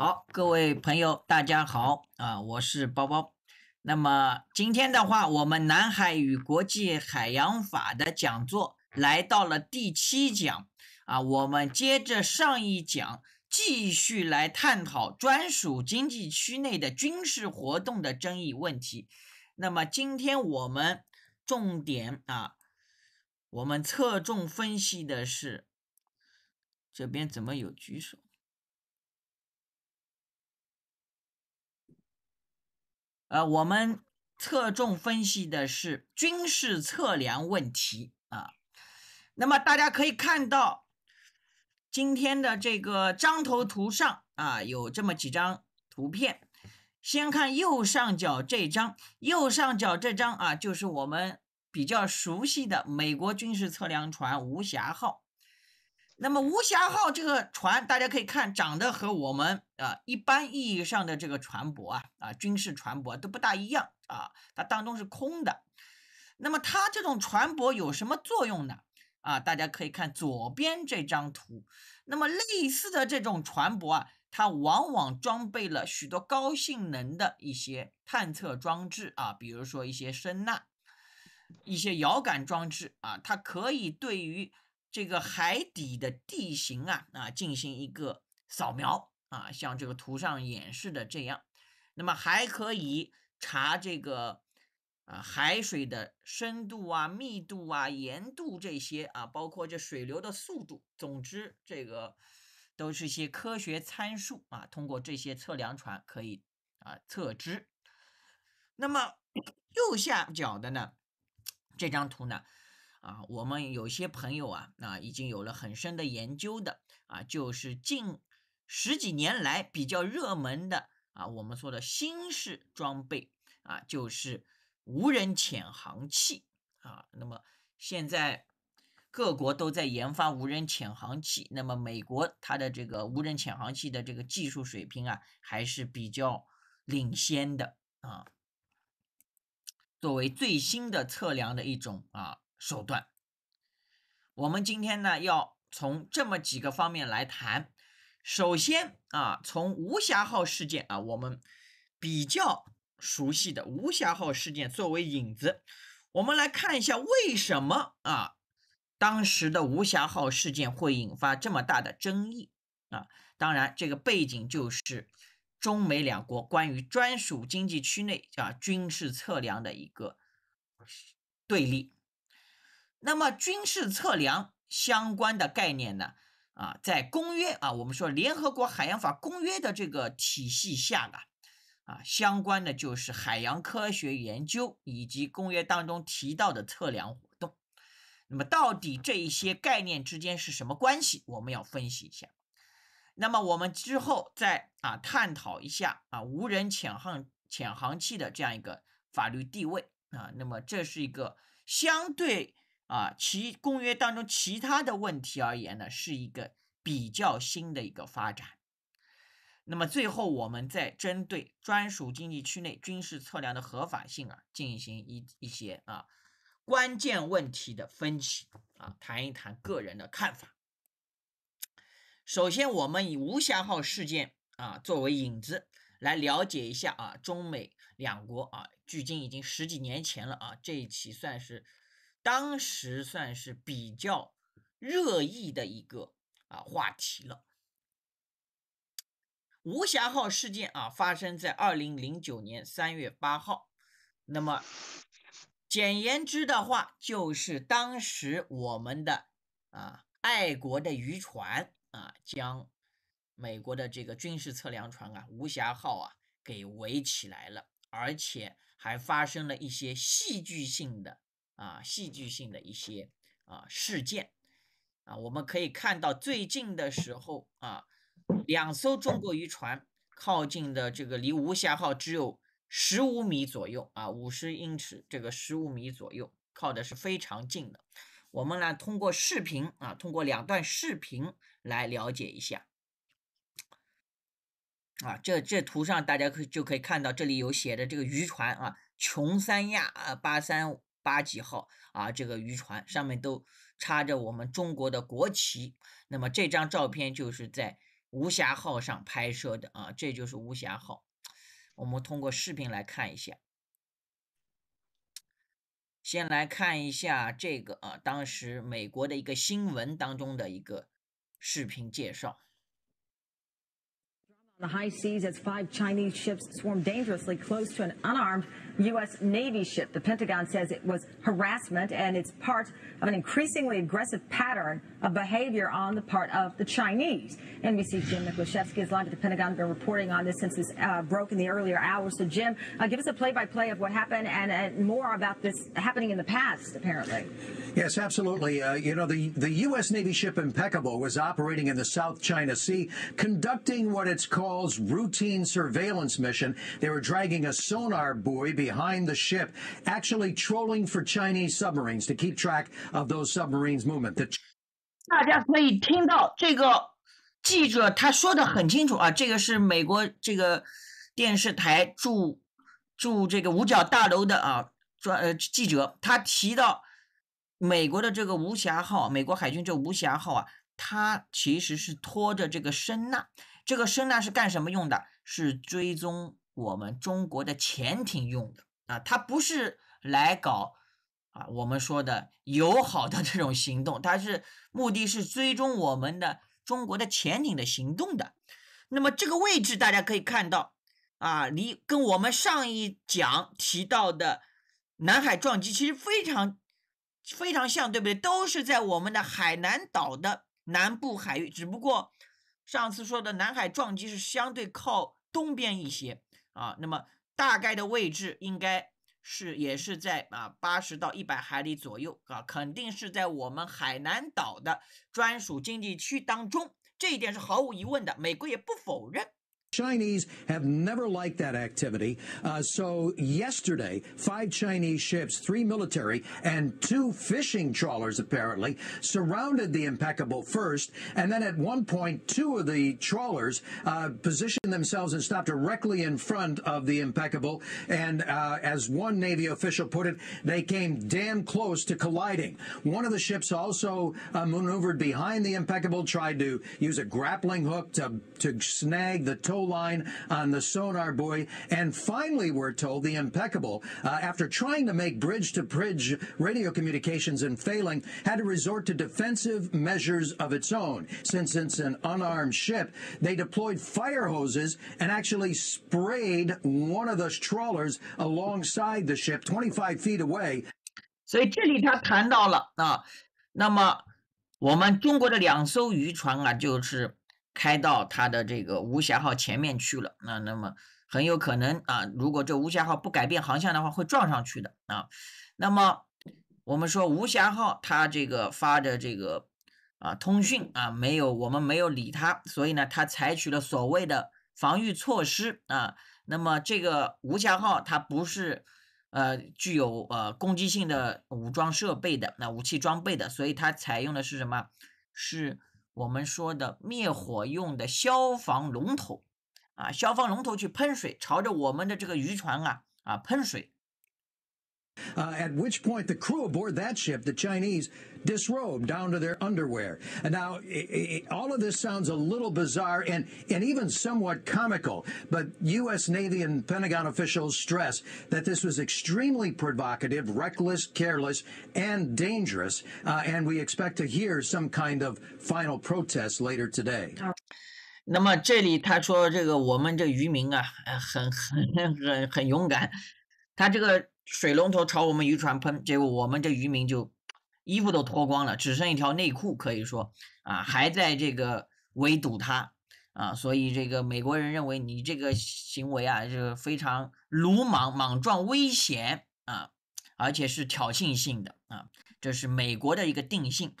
好，各位朋友，大家好啊！我是包包。那么今天的话，我们《南海与国际海洋法》的讲座来到了第七讲啊，我们接着上一讲，继续来探讨专属经济区内的军事活动的争议问题。那么今天我们重点啊，我们侧重分析的是，这边怎么有举手？呃，我们侧重分析的是军事测量问题啊。那么大家可以看到，今天的这个张头图上啊，有这么几张图片。先看右上角这张，右上角这张啊，就是我们比较熟悉的美国军事测量船“无暇号”。那么，无瑕号这个船，大家可以看长得和我们啊一般意义上的这个船舶啊啊军事船舶都不大一样啊，它当中是空的。那么，它这种船舶有什么作用呢？啊，大家可以看左边这张图。那么，类似的这种船舶啊，它往往装备了许多高性能的一些探测装置啊，比如说一些声呐、一些遥感装置啊，它可以对于。这个海底的地形啊啊，进行一个扫描啊，像这个图上演示的这样，那么还可以查这个啊海水的深度啊、密度啊、盐度这些啊，包括这水流的速度，总之这个都是一些科学参数啊，通过这些测量船可以啊测知。那么右下角的呢这张图呢？啊，我们有些朋友啊，啊，已经有了很深的研究的啊，就是近十几年来比较热门的啊，我们说的新式装备啊，就是无人潜航器啊。那么现在各国都在研发无人潜航器，那么美国它的这个无人潜航器的这个技术水平啊，还是比较领先的啊。作为最新的测量的一种啊。手段，我们今天呢要从这么几个方面来谈。首先啊，从无瑕号事件啊，我们比较熟悉的无瑕号事件作为引子，我们来看一下为什么啊当时的无瑕号事件会引发这么大的争议啊。当然，这个背景就是中美两国关于专属经济区内啊军事测量的一个对立。那么军事测量相关的概念呢？啊，在公约啊，我们说《联合国海洋法公约》的这个体系下啊，啊相关的就是海洋科学研究以及公约当中提到的测量活动。那么到底这一些概念之间是什么关系？我们要分析一下。那么我们之后再啊探讨一下啊无人潜航潜航器的这样一个法律地位啊。那么这是一个相对。啊，其公约当中其他的问题而言呢，是一个比较新的一个发展。那么最后，我们再针对专属经济区内军事测量的合法性啊，进行一一些啊关键问题的分歧啊，谈一谈个人的看法。首先，我们以“无瑕号”事件啊作为引子，来了解一下啊中美两国啊，距今已经十几年前了啊，这一起算是。当时算是比较热议的一个啊话题了。无暇号事件啊，发生在二零零九年三月八号。那么，简言之的话，就是当时我们的啊爱国的渔船啊，将美国的这个军事测量船啊无暇号啊给围起来了，而且还发生了一些戏剧性的。啊，戏剧性的一些啊事件，啊，我们可以看到最近的时候啊，两艘中国渔船靠近的这个离“吴霞号”只有十五米左右啊，五十英尺这个十五米左右，靠的是非常近的。我们呢，通过视频啊，通过两段视频来了解一下。啊，这这图上大家可就可以看到，这里有写的这个渔船啊，“琼三亚”啊，八三八级号啊？这个渔船上面都插着我们中国的国旗。那么这张照片就是在“无暇号”上拍摄的啊，这就是“无暇号”。我们通过视频来看一下，先来看一下这个啊，当时美国的一个新闻当中的一个视频介绍。the high seas as five Chinese ships swarmed dangerously close to an unarmed U.S. Navy ship. The Pentagon says it was harassment and it's part of an increasingly aggressive pattern of behavior on the part of the Chinese. NBC Jim Miklaszewski is live at the Pentagon, been reporting on this since this uh, broke in the earlier hours. So, Jim, uh, give us a play by play of what happened and, more about this happening in the past, apparently. Yes, absolutely. Uh, you know, the, the U.S. Navy ship Impeccable was operating in the South China Sea, conducting what it's called Charles routine surveillance mission. They were dragging a sonar buoy behind the ship, actually trolling for Chinese submarines to keep track of those submarines' movement. The 大家可以听到这个记者他说的很清楚啊，这个是美国这个电视台驻驻这个五角大楼的啊专呃记者，他提到美国的这个无暇号，美国海军这无暇号啊，它其实是拖着这个声呐，这个声呐是干什么用的？是追踪我们中国的潜艇用的啊！它不是来搞啊我们说的友好的这种行动，它是目的是追踪我们的中国的潜艇的行动的。那么这个位置大家可以看到啊，离跟我们上一讲提到的南海撞击其实非常非常像，对不对？都是在我们的海南岛的南部海域，只不过。上次说的南海撞击是相对靠东边一些啊，那么大概的位置应该是也是在啊八十到一百海里左右啊，肯定是在我们海南岛的专属经济区当中，这一点是毫无疑问的，美国也不否认。Chinese have never liked that activity. Uh, so yesterday, five Chinese ships, three military, and two fishing trawlers apparently surrounded the impeccable first, and then at one point, two of the trawlers uh, positioned themselves and stopped directly in front of the impeccable. And uh, as one Navy official put it, they came damn close to colliding. One of the ships also uh, maneuvered behind the impeccable, tried to use a grappling hook to to snag the tow line on the sonar buoy. And finally, we're told the impeccable, uh, after trying to make bridge to bridge radio communications and failing, had to resort to defensive measures of its own. Since it's an unarmed ship, they deployed fire hoses and actually sprayed one of the trawlers alongside the ship, 25 feet away. 所以这里他谈到了啊，那么我们中国的两艘渔船啊，就是开到它的这个无瑕号前面去了，那那么很有可能啊，如果这无瑕号不改变航向的话，会撞上去的啊。那么我们说无瑕号它这个发的这个啊通讯啊没有，我们没有理它，所以呢它采取了所谓的防御措施啊。那么这个无瑕号它不是呃具有呃攻击性的武装设备的那武器装备的，所以它采用的是什么？是。我们说的灭火用的消防龙头，啊，消防龙头去喷水，朝着我们的这个渔船啊啊喷水。disrobed down to their underwear. And now, it, it, all of this sounds a little bizarre and, and even somewhat comical, but U.S. Navy and Pentagon officials stress that this was extremely provocative, reckless, careless, and dangerous. Uh, and we expect to hear some kind of final protest later today. 那么这里他说，这个我们这渔民啊，很很很很勇敢，他这个水龙头朝我们渔船喷，结果我们这渔民就衣服都脱光了，只剩一条内裤，可以说啊，还在这个围堵他啊，所以这个美国人认为你这个行为啊，是非常鲁莽、莽撞、危险啊，而且是挑衅性的啊，这是美国的一个定性。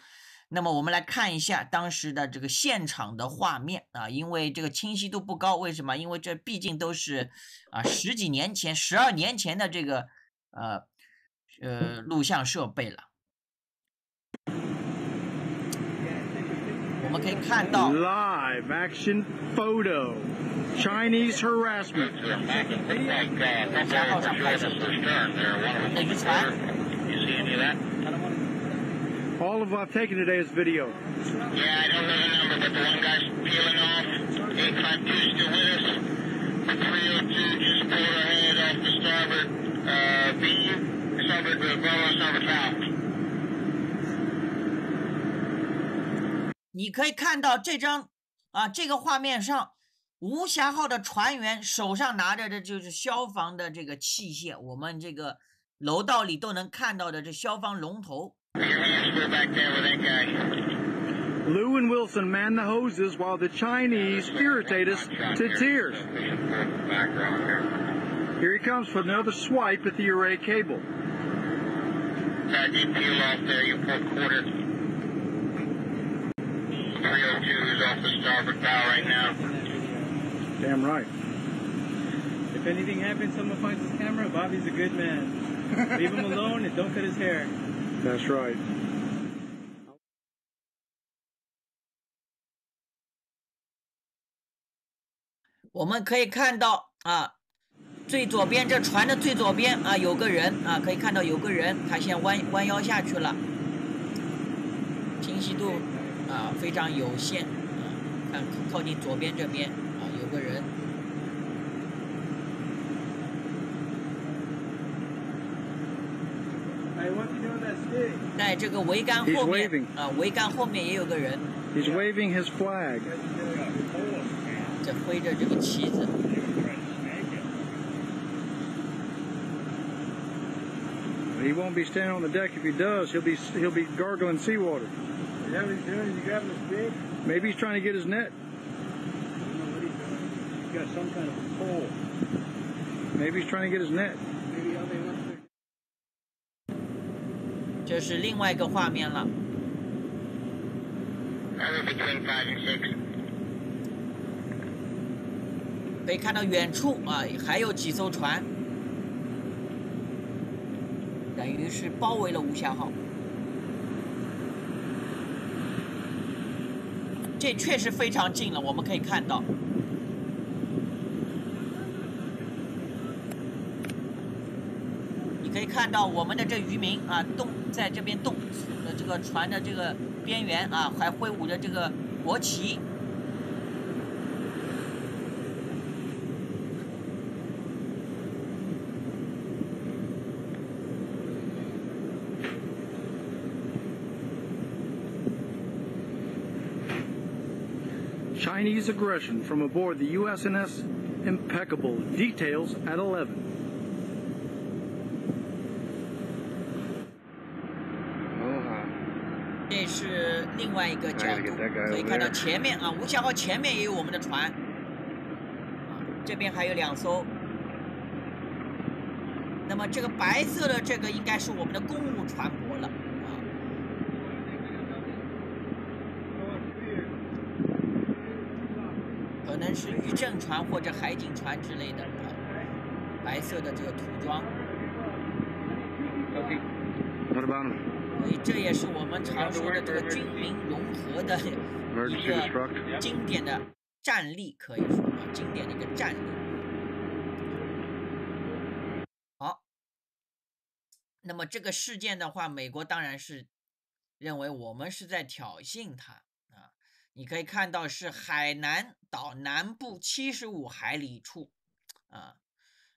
那么我们来看一下当时的这个现场的画面啊，因为这个清晰度不高，为什么？因为这毕竟都是啊十几年前、十二年前的这个呃呃录像设备了。live action photo Chinese uh, All of what I've taken today is video. Yeah, I don't know the number, but the one guy's peeling off. 852 still with us. 302 just pulled off the starboard uh, beam, starboard uh, starboard 你可以看到这张，啊，这个画面上，无瑕号的船员手上拿着的就是消防的这个器械，我们这个楼道里都能看到的这消防龙头。We are u s e of the star. We are right. Damn right. If anything happens, someone finds his camera b o b b y s a good man. Leave him alone and don't cut his hair. That's right. 我们可以看到啊，最左边这船的最左边啊，有个人啊，可以看到有个人，他现在弯弯腰下去了。清晰度。啊非常有限啊，看靠近左边这边啊有个人。在这个桅杆后面啊，桅杆后面也有个人。He's waving his flag. 在挥着这个旗子。He won't be standing on the deck if he does. He'll be he'll be gargling seawater. 这是另外一个画面了。可以看到远处啊，还有几艘船，等于是包围了无小号。这确实非常近了，我们可以看到。你可以看到我们的这渔民啊，动在这边动，这个船的这个边缘啊，还挥舞着这个国旗。Chinese aggression from aboard the U.S.N.S. i m p e c c a b l e details at 11. 这是另外一个角度，可以看到前面啊，无桥号前面也有我们的船，这边还有两艘。那么这个白色的这个应该是我们的公务船舶了。是渔政船或者海警船之类的，白色的这个涂装。所以这也是我们常说的这个军民融合的一个经典的战例，可以说，啊，经典的一个战例。好，那么这个事件的话，美国当然是认为我们是在挑衅他。你可以看到是海南岛南部七十五海里处，啊，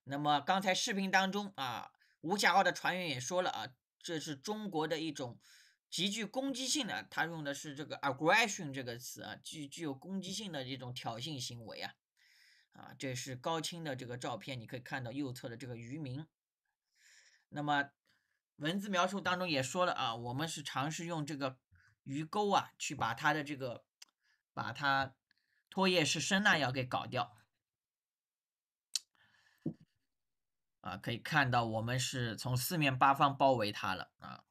那么刚才视频当中啊，无甲号的船员也说了啊，这是中国的一种极具攻击性的，他用的是这个 aggression 这个词啊，具具有攻击性的这种挑衅行为啊，啊，这是高清的这个照片，你可以看到右侧的这个渔民，那么文字描述当中也说了啊，我们是尝试用这个鱼钩啊，去把它的这个。把它托叶式声呐要给搞掉，啊，可以看到我们是从四面八方包围它了啊。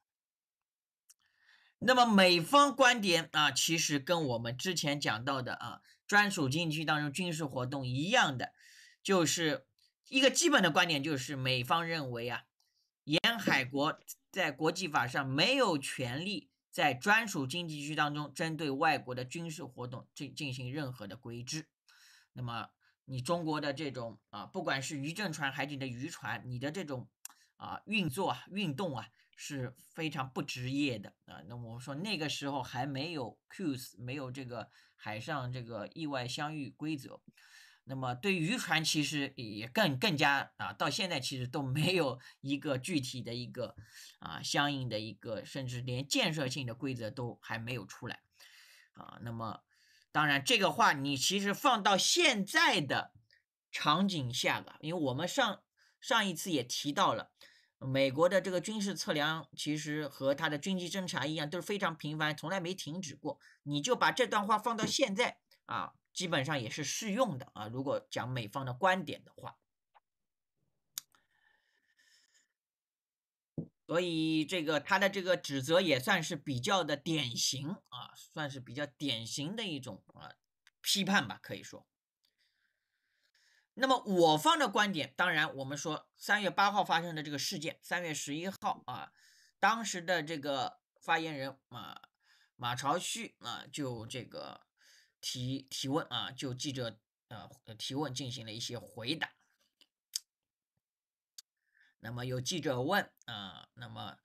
那么美方观点啊，其实跟我们之前讲到的啊，专属经济区当中军事活动一样的，就是一个基本的观点，就是美方认为啊，沿海国在国际法上没有权利。在专属经济区当中，针对外国的军事活动进进行任何的规制，那么你中国的这种啊，不管是渔政船、海警的渔船，你的这种啊运作、啊运动啊是非常不职业的啊。那我说那个时候还没有 Qs，没有这个海上这个意外相遇规则。那么对渔船其实也更更加啊，到现在其实都没有一个具体的一个啊相应的一个，甚至连建设性的规则都还没有出来啊。那么当然这个话你其实放到现在的场景下吧，因为我们上上一次也提到了，美国的这个军事测量其实和它的军机侦察一样，都是非常频繁，从来没停止过。你就把这段话放到现在啊。基本上也是适用的啊，如果讲美方的观点的话，所以这个他的这个指责也算是比较的典型啊，算是比较典型的一种啊批判吧，可以说。那么我方的观点，当然我们说三月八号发生的这个事件，三月十一号啊，当时的这个发言人马马朝旭啊，就这个。提提问啊，就记者呃提问进行了一些回答。那么有记者问啊，那么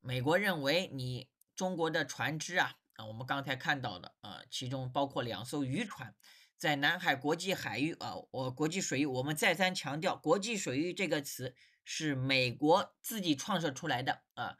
美国认为你中国的船只啊啊，我们刚才看到的啊，其中包括两艘渔船在南海国际海域啊，我国际水域，我们再三强调，国际水域这个词是美国自己创设出来的啊。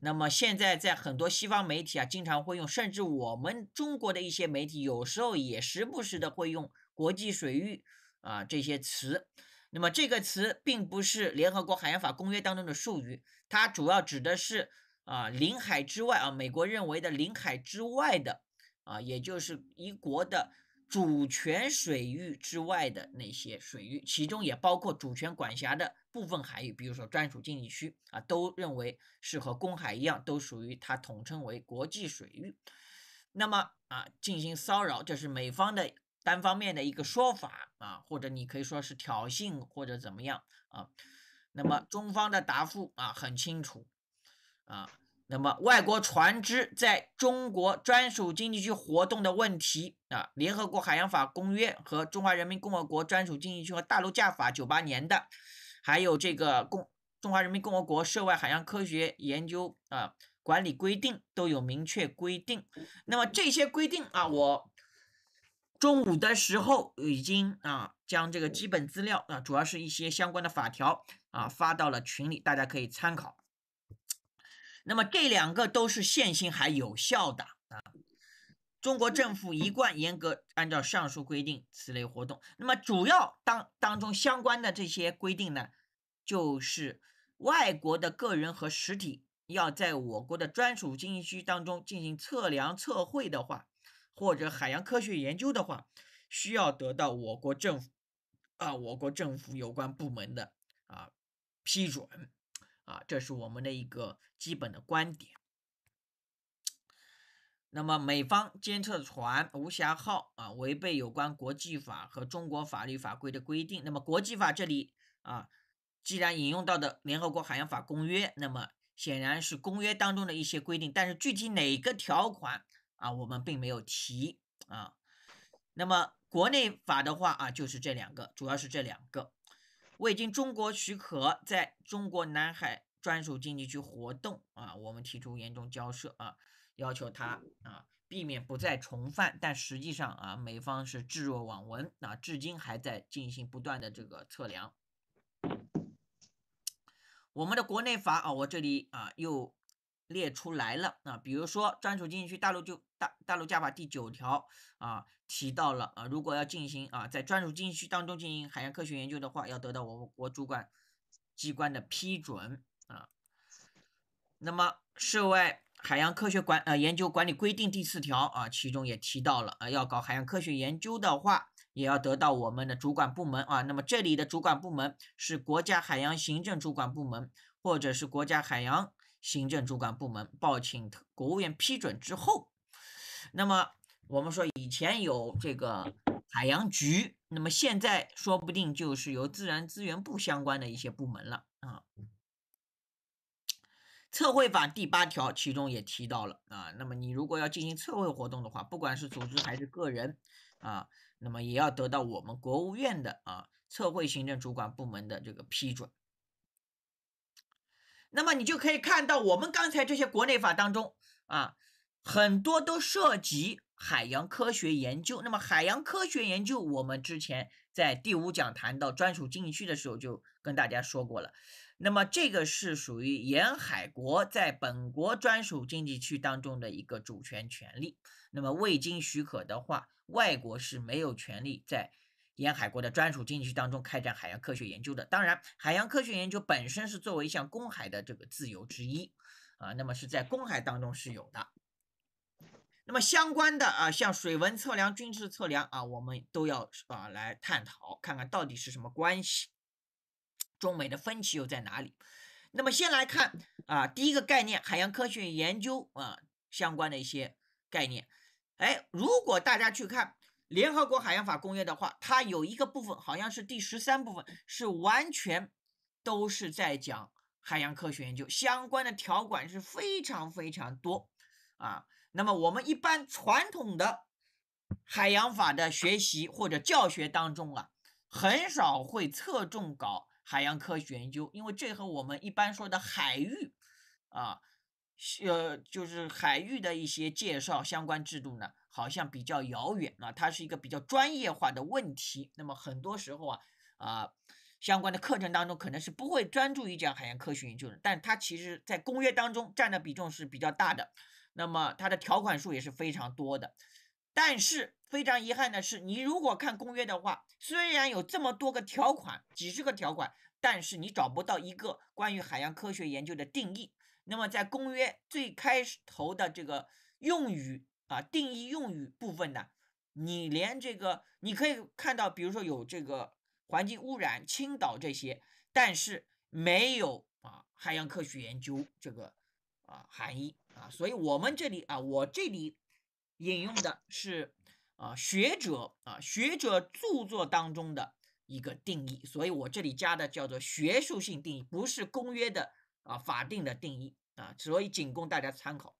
那么现在在很多西方媒体啊，经常会用，甚至我们中国的一些媒体有时候也时不时的会用“国际水域”啊这些词。那么这个词并不是联合国海洋法公约当中的术语，它主要指的是啊领海之外啊，美国认为的领海之外的啊，也就是一国的主权水域之外的那些水域，其中也包括主权管辖的。部分海域，比如说专属经济区啊，都认为是和公海一样，都属于它统称为国际水域。那么啊，进行骚扰这是美方的单方面的一个说法啊，或者你可以说是挑衅或者怎么样啊。那么中方的答复啊很清楚啊。那么外国船只在中国专属经济区活动的问题啊，联合国海洋法公约和中华人民共和国专属经济区和大陆架法九八年的。还有这个《共中华人民共和国涉外海洋科学研究啊管理规定》都有明确规定。那么这些规定啊，我中午的时候已经啊将这个基本资料啊，主要是一些相关的法条啊发到了群里，大家可以参考。那么这两个都是现行还有效的啊。中国政府一贯严格按照上述规定此类活动。那么主要当当中相关的这些规定呢，就是外国的个人和实体要在我国的专属经济区当中进行测量测绘的话，或者海洋科学研究的话，需要得到我国政府啊，我国政府有关部门的啊批准啊，这是我们的一个基本的观点。那么，美方监测船“无瑕号”啊，违背有关国际法和中国法律法规的规定。那么，国际法这里啊，既然引用到的《联合国海洋法公约》，那么显然是公约当中的一些规定，但是具体哪个条款啊，我们并没有提啊。那么，国内法的话啊，就是这两个，主要是这两个，未经中国许可，在中国南海专属经济区活动啊，我们提出严重交涉啊。要求他啊避免不再重犯，但实际上啊美方是置若罔闻，啊至今还在进行不断的这个测量。我们的国内法啊我这里啊又列出来了啊，比如说专属经济区大陆就大大陆加法第九条啊提到了啊如果要进行啊在专属经济区当中进行海洋科学研究的话，要得到我国主管机关的批准啊。那么涉外。海洋科学管呃研究管理规定第四条啊，其中也提到了啊，要搞海洋科学研究的话，也要得到我们的主管部门啊。那么这里的主管部门是国家海洋行政主管部门，或者是国家海洋行政主管部门报请国务院批准之后。那么我们说以前有这个海洋局，那么现在说不定就是由自然资源部相关的一些部门了啊。测绘法第八条，其中也提到了啊，那么你如果要进行测绘活动的话，不管是组织还是个人，啊，那么也要得到我们国务院的啊测绘行政主管部门的这个批准。那么你就可以看到，我们刚才这些国内法当中啊，很多都涉及海洋科学研究。那么海洋科学研究，我们之前在第五讲谈到专属经济区的时候就跟大家说过了。那么这个是属于沿海国在本国专属经济区当中的一个主权权利。那么未经许可的话，外国是没有权利在沿海国的专属经济区当中开展海洋科学研究的。当然，海洋科学研究本身是作为一项公海的这个自由之一啊，那么是在公海当中是有的。那么相关的啊，像水文测量、军事测量啊，我们都要啊来探讨，看看到底是什么关系。中美的分歧又在哪里？那么先来看啊，第一个概念，海洋科学研究啊相关的一些概念。哎，如果大家去看联合国海洋法公约的话，它有一个部分，好像是第十三部分，是完全都是在讲海洋科学研究相关的条款，是非常非常多啊。那么我们一般传统的海洋法的学习或者教学当中啊，很少会侧重搞。海洋科学研究，因为这和我们一般说的海域，啊，呃，就是海域的一些介绍相关制度呢，好像比较遥远啊，它是一个比较专业化的问题。那么很多时候啊，啊，相关的课程当中可能是不会专注于讲海洋科学研究的，但它其实在公约当中占的比重是比较大的，那么它的条款数也是非常多的，但是。非常遗憾的是，你如果看公约的话，虽然有这么多个条款，几十个条款，但是你找不到一个关于海洋科学研究的定义。那么在公约最开头的这个用语啊，定义用语部分呢，你连这个你可以看到，比如说有这个环境污染、倾倒这些，但是没有啊海洋科学研究这个啊含义啊。所以我们这里啊，我这里引用的是。啊，学者啊，学者著作当中的一个定义，所以我这里加的叫做学术性定义，不是公约的啊法定的定义啊，所以仅供大家参考。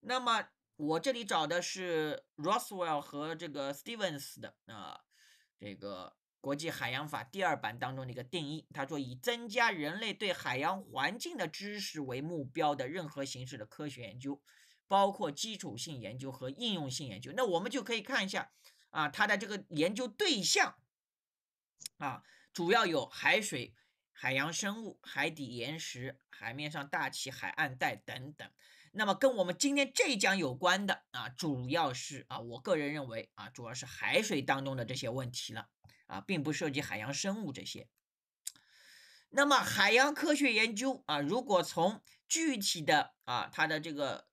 那么我这里找的是 Roswell 和这个 Stevens 的啊这个国际海洋法第二版当中的一个定义，他说以增加人类对海洋环境的知识为目标的任何形式的科学研究。包括基础性研究和应用性研究，那我们就可以看一下啊，它的这个研究对象啊，主要有海水、海洋生物、海底岩石、海面上大气、海岸带等等。那么跟我们今天这一讲有关的啊，主要是啊，我个人认为啊，主要是海水当中的这些问题了啊，并不涉及海洋生物这些。那么海洋科学研究啊，如果从具体的啊，它的这个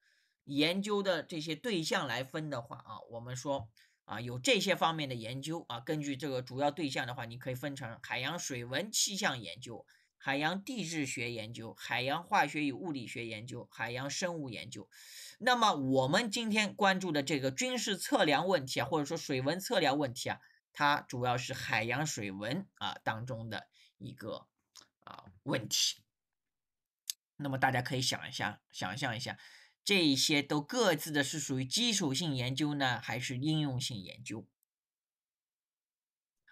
研究的这些对象来分的话啊，我们说啊，有这些方面的研究啊。根据这个主要对象的话，你可以分成海洋水文气象研究、海洋地质学研究、海洋化学与物理学研究、海洋生物研究。那么我们今天关注的这个军事测量问题啊，或者说水文测量问题啊，它主要是海洋水文啊当中的一个啊问题。那么大家可以想一下，想象一下。这一些都各自的是属于基础性研究呢，还是应用性研究？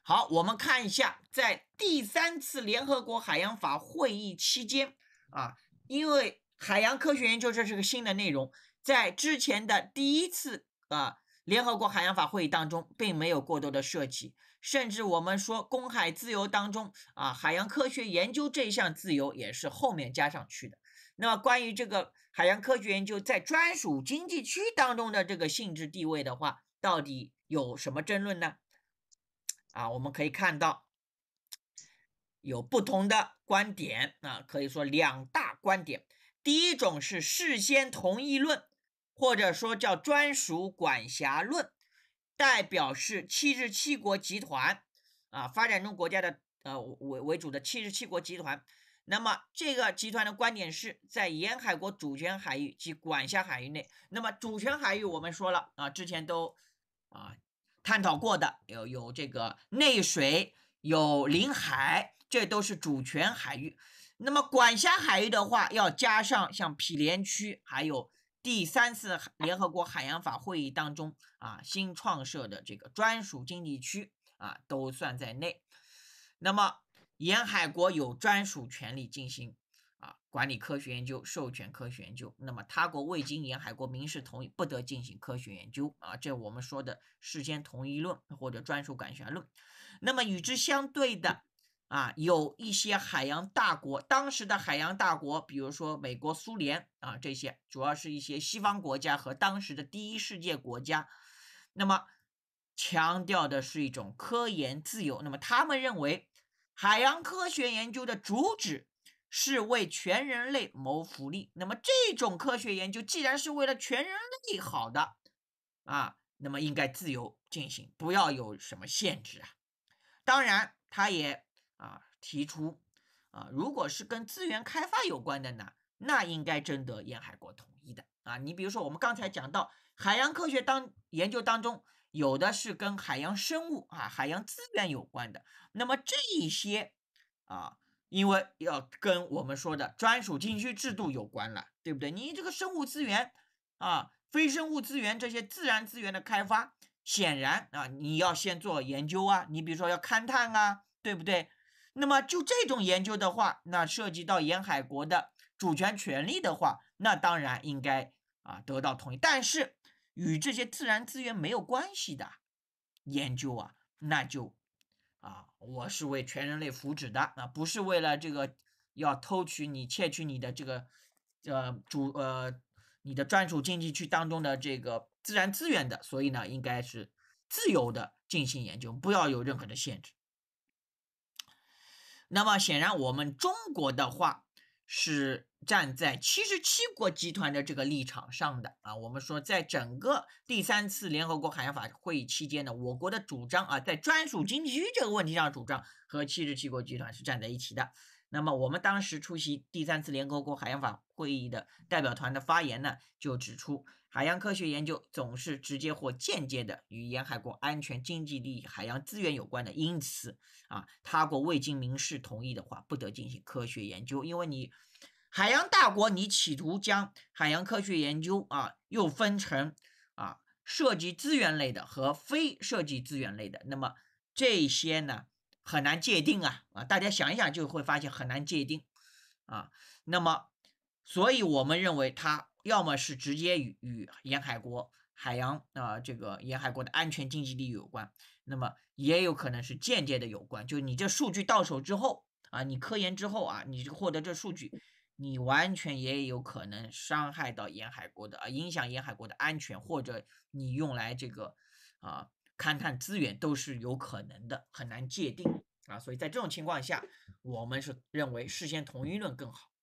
好，我们看一下，在第三次联合国海洋法会议期间啊，因为海洋科学研究这是个新的内容，在之前的第一次啊联合国海洋法会议当中，并没有过多的涉及，甚至我们说公海自由当中啊，海洋科学研究这项自由也是后面加上去的。那么关于这个海洋科学研究在专属经济区当中的这个性质地位的话，到底有什么争论呢？啊，我们可以看到有不同的观点啊，可以说两大观点。第一种是事先同意论，或者说叫专属管辖论，代表是七十七国集团啊，发展中国家的呃为为主的七十七国集团。那么，这个集团的观点是在沿海国主权海域及管辖海域内。那么，主权海域我们说了啊，之前都啊探讨过的，有有这个内水，有领海，这都是主权海域。那么，管辖海域的话，要加上像毗连区，还有第三次联合国海洋法会议当中啊新创设的这个专属经济区啊，都算在内。那么，沿海国有专属权利进行啊管理科学研究，授权科学研究。那么他国未经沿海国民事同意，不得进行科学研究啊。这我们说的事先同意论或者专属管辖论。那么与之相对的啊，有一些海洋大国，当时的海洋大国，比如说美国、苏联啊这些，主要是一些西方国家和当时的第一世界国家。那么强调的是一种科研自由。那么他们认为。海洋科学研究的主旨是为全人类谋福利。那么这种科学研究既然是为了全人类好的啊，那么应该自由进行，不要有什么限制啊。当然，他也啊提出啊，如果是跟资源开发有关的呢，那应该征得沿海国同意的啊。你比如说，我们刚才讲到海洋科学当研究当中。有的是跟海洋生物啊、海洋资源有关的，那么这一些啊，因为要跟我们说的专属经济区制度有关了，对不对？你这个生物资源啊、非生物资源这些自然资源的开发，显然啊，你要先做研究啊，你比如说要勘探啊，对不对？那么就这种研究的话，那涉及到沿海国的主权权利的话，那当然应该啊得到同意，但是。与这些自然资源没有关系的研究啊，那就啊，我是为全人类福祉的，那不是为了这个要偷取你、窃取你的这个呃主呃你的专属经济区当中的这个自然资源的，所以呢，应该是自由的进行研究，不要有任何的限制。那么显然，我们中国的话。是站在七十七国集团的这个立场上的啊。我们说，在整个第三次联合国海洋法会议期间呢，我国的主张啊，在专属经济区这个问题上主张和七十七国集团是站在一起的。那么，我们当时出席第三次联合国海洋法会议的代表团的发言呢，就指出。海洋科学研究总是直接或间接的与沿海国安全、经济利益、海洋资源有关的，因此啊，他国未经明示同意的话，不得进行科学研究。因为你海洋大国，你企图将海洋科学研究啊，又分成啊涉及资源类的和非涉及资源类的，那么这些呢很难界定啊啊，大家想一想就会发现很难界定啊。那么，所以我们认为它。要么是直接与与沿海国海洋啊这个沿海国的安全经济利益有关，那么也有可能是间接的有关。就你这数据到手之后啊，你科研之后啊，你获得这数据，你完全也有可能伤害到沿海国的啊，影响沿海国的安全，或者你用来这个啊勘探资源都是有可能的，很难界定啊。所以在这种情况下，我们是认为事先同一论更好。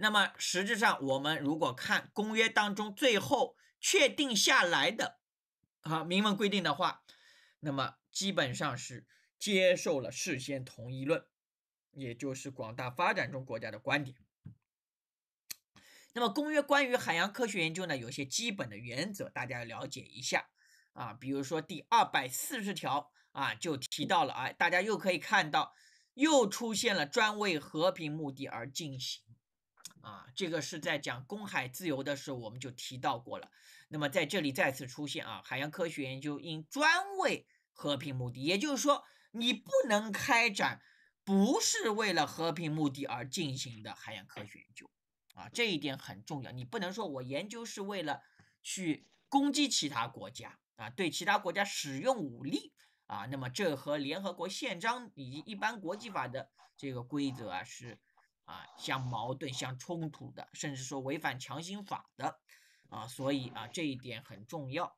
那么实质上，我们如果看公约当中最后确定下来的啊明文规定的话，那么基本上是接受了事先同意论，也就是广大发展中国家的观点。那么公约关于海洋科学研究呢，有些基本的原则，大家要了解一下啊。比如说第二百四十条啊，就提到了啊，大家又可以看到，又出现了专为和平目的而进行。啊，这个是在讲公海自由的时候，我们就提到过了。那么在这里再次出现啊，海洋科学研究应专为和平目的，也就是说，你不能开展不是为了和平目的而进行的海洋科学研究啊，这一点很重要。你不能说我研究是为了去攻击其他国家啊，对其他国家使用武力啊，那么这和联合国宪章以及一般国际法的这个规则啊是。啊，相矛盾、相冲突的，甚至说违反强行法的，啊，所以啊，这一点很重要。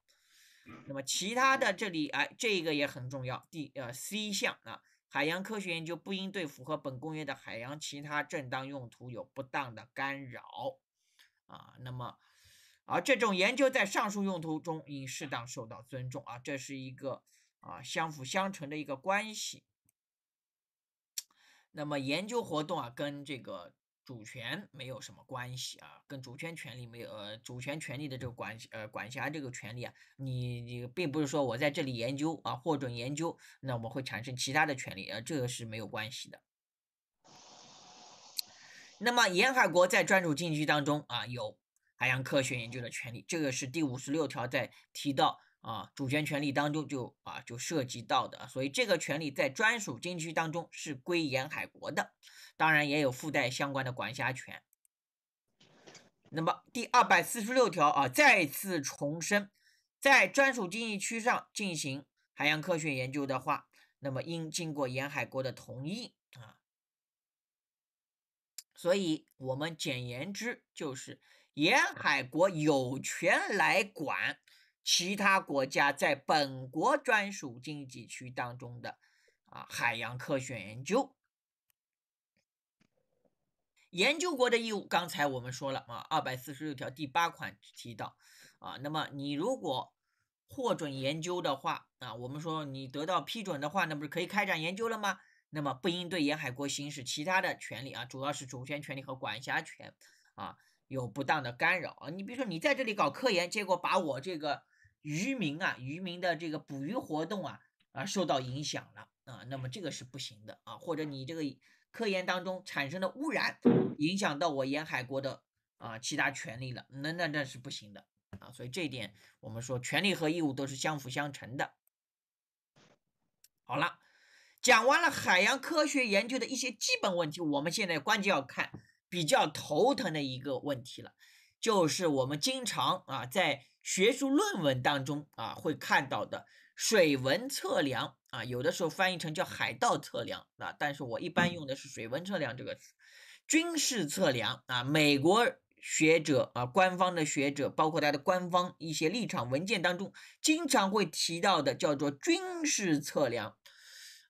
那么其他的这里，哎，这个也很重要。第呃 C 项啊，海洋科学研究不应对符合本公约的海洋其他正当用途有不当的干扰，啊，那么而这种研究在上述用途中应适当受到尊重啊，这是一个啊相辅相成的一个关系。那么研究活动啊，跟这个主权没有什么关系啊，跟主权权利没有呃，主权权利的这个管呃管辖这个权利啊，你你并不是说我在这里研究啊，获准研究，那我们会产生其他的权利，呃，这个是没有关系的。那么沿海国在专属经济区当中啊，有海洋科学研究的权利，这个是第五十六条在提到。啊，主权权利当中就啊就涉及到的，所以这个权利在专属经济区当中是归沿海国的，当然也有附带相关的管辖权。那么第二百四十六条啊，再次重申，在专属经济区上进行海洋科学研究的话，那么应经过沿海国的同意啊。所以我们简言之就是，沿海国有权来管。其他国家在本国专属经济区当中的啊海洋科学研究，研究国的义务，刚才我们说了啊，二百四十六条第八款提到啊，那么你如果获准研究的话啊，我们说你得到批准的话，那不是可以开展研究了吗？那么不应对沿海国行使其他的权利啊，主要是主权权利和管辖权啊，有不当的干扰啊，你比如说你在这里搞科研，结果把我这个。渔民啊，渔民的这个捕鱼活动啊啊受到影响了啊，那么这个是不行的啊，或者你这个科研当中产生的污染，影响到我沿海国的啊其他权利了，那那那是不行的啊，所以这一点我们说权利和义务都是相辅相成的。好了，讲完了海洋科学研究的一些基本问题，我们现在关键要看比较头疼的一个问题了，就是我们经常啊在。学术论文当中啊，会看到的水文测量啊，有的时候翻译成叫海道测量啊，但是我一般用的是水文测量这个词。军事测量啊，美国学者啊，官方的学者，包括他的官方一些立场文件当中，经常会提到的叫做军事测量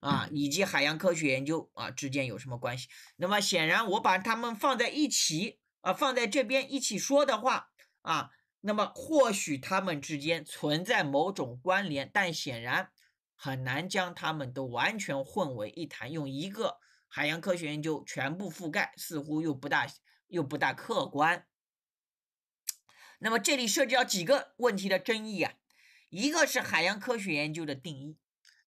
啊，以及海洋科学研究啊之间有什么关系？那么显然，我把它们放在一起啊，放在这边一起说的话啊。那么或许他们之间存在某种关联，但显然很难将他们都完全混为一谈。用一个海洋科学研究全部覆盖，似乎又不大又不大客观。那么这里涉及到几个问题的争议啊，一个是海洋科学研究的定义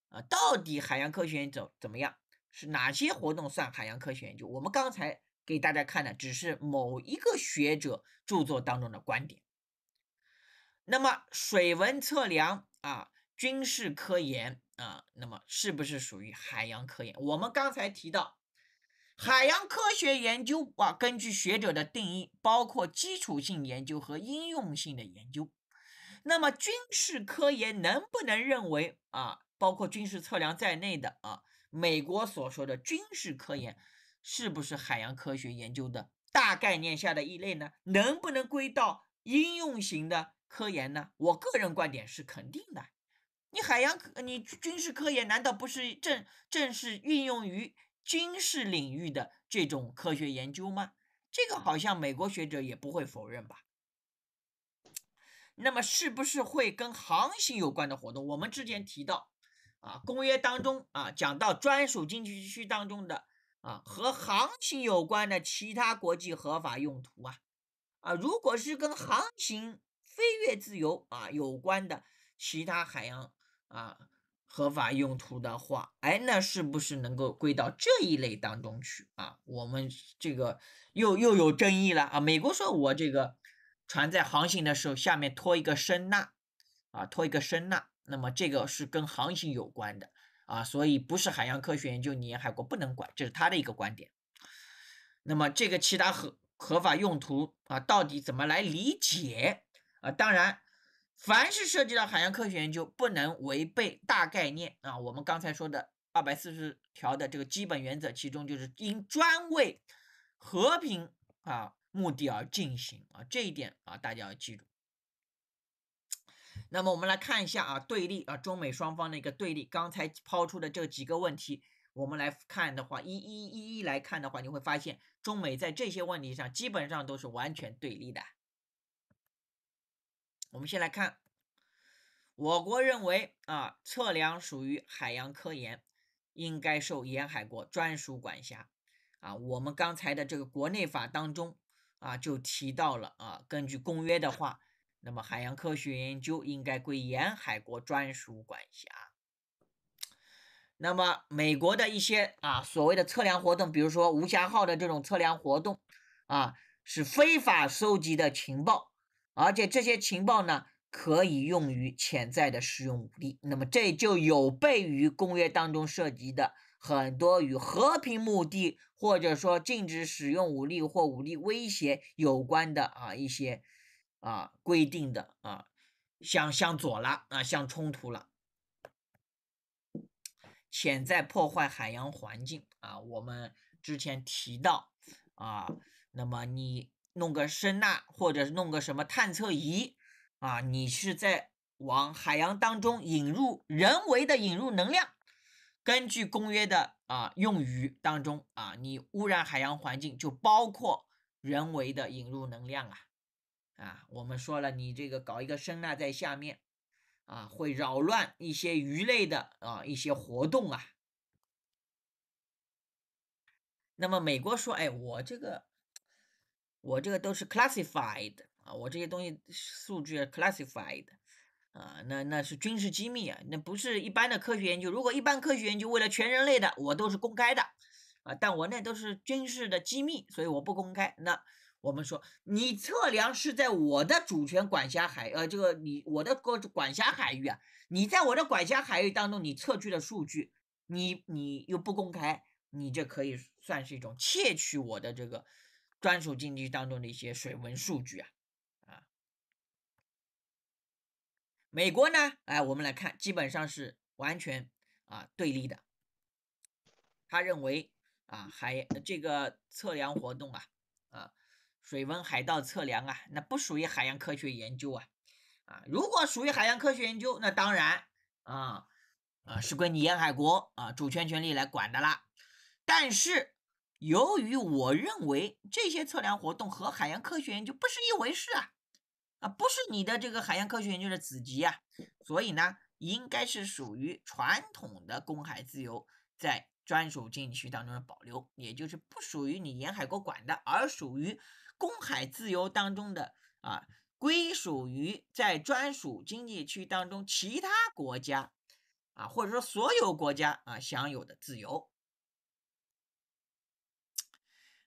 啊，到底海洋科学研究怎么样？是哪些活动算海洋科学研究？我们刚才给大家看的只是某一个学者著作当中的观点。那么水文测量啊，军事科研啊，那么是不是属于海洋科研？我们刚才提到，海洋科学研究啊，根据学者的定义，包括基础性研究和应用性的研究。那么军事科研能不能认为啊，包括军事测量在内的啊，美国所说的军事科研是不是海洋科学研究的大概念下的一类呢？能不能归到应用型的？科研呢？我个人观点是肯定的。你海洋科，你军事科研难道不是正正是运用于军事领域的这种科学研究吗？这个好像美国学者也不会否认吧？那么是不是会跟航行有关的活动？我们之前提到啊，公约当中啊，讲到专属经济区当中的啊，和航行有关的其他国际合法用途啊，啊，如果是跟航行。飞跃自由啊，有关的其他海洋啊合法用途的话，哎，那是不是能够归到这一类当中去啊？我们这个又又有争议了啊！美国说我这个船在航行的时候，下面拖一个声呐啊，拖一个声呐，那么这个是跟航行有关的啊，所以不是海洋科学研究，你沿海国不能管，这是他的一个观点。那么这个其他合合法用途啊，到底怎么来理解？啊，当然，凡是涉及到海洋科学研究，不能违背大概念啊。我们刚才说的二百四十条的这个基本原则，其中就是因专为和平啊目的而进行啊这一点啊，大家要记住。那么我们来看一下啊对立啊中美双方的一个对立。刚才抛出的这几个问题，我们来看的话，一一一一来看的话，你会发现中美在这些问题上基本上都是完全对立的。我们先来看，我国认为啊，测量属于海洋科研，应该受沿海国专属管辖啊。我们刚才的这个国内法当中啊，就提到了啊，根据公约的话，那么海洋科学研究应该归沿海国专属管辖。那么美国的一些啊所谓的测量活动，比如说“无暇号”的这种测量活动啊，是非法收集的情报。而且这些情报呢，可以用于潜在的使用武力，那么这就有悖于公约当中涉及的很多与和平目的，或者说禁止使用武力或武力威胁有关的啊一些啊规定的啊，相向左了啊，相冲突了，潜在破坏海洋环境啊，我们之前提到啊，那么你。弄个声呐或者弄个什么探测仪啊，你是在往海洋当中引入人为的引入能量。根据公约的啊用语当中啊，你污染海洋环境就包括人为的引入能量啊啊。我们说了，你这个搞一个声呐在下面啊，会扰乱一些鱼类的啊一些活动啊。那么美国说，哎，我这个。我这个都是 classified 啊，我这些东西数据 classified 啊，那那是军事机密啊，那不是一般的科学研究。如果一般科学研究为了全人类的，我都是公开的啊，但我那都是军事的机密，所以我不公开。那我们说，你测量是在我的主权管辖海，呃，这个你我的管管辖海域啊，你在我的管辖海域当中，你测距的数据，你你又不公开，你这可以算是一种窃取我的这个。专属经济当中的一些水文数据啊，啊，美国呢，哎，我们来看，基本上是完全啊对立的。他认为啊，海这个测量活动啊，啊，水文海盗测量啊，那不属于海洋科学研究啊，啊，如果属于海洋科学研究，那当然啊，啊，是归你沿海国啊主权权利来管的啦，但是。由于我认为这些测量活动和海洋科学研究不是一回事啊，啊不是你的这个海洋科学研究的子集啊，所以呢，应该是属于传统的公海自由在专属经济区当中的保留，也就是不属于你沿海国管的，而属于公海自由当中的啊，归属于在专属经济区当中其他国家啊，或者说所有国家啊享有的自由。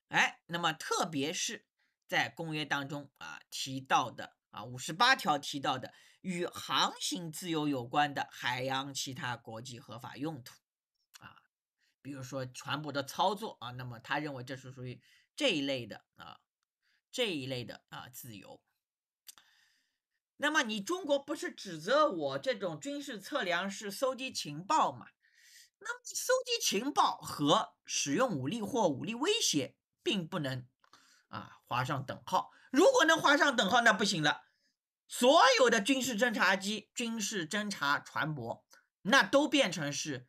哎，那么特别是在公约当中啊提到的啊五十八条提到的与航行自由有关的海洋其他国际合法用途啊，比如说船舶的操作啊，那么他认为这是属于这一类的啊这一类的啊自由。那么你中国不是指责我这种军事测量是搜集情报嘛？那么搜集情报和使用武力或武力威胁。并不能啊划上等号。如果能划上等号，那不行了。所有的军事侦察机、军事侦察船舶，那都变成是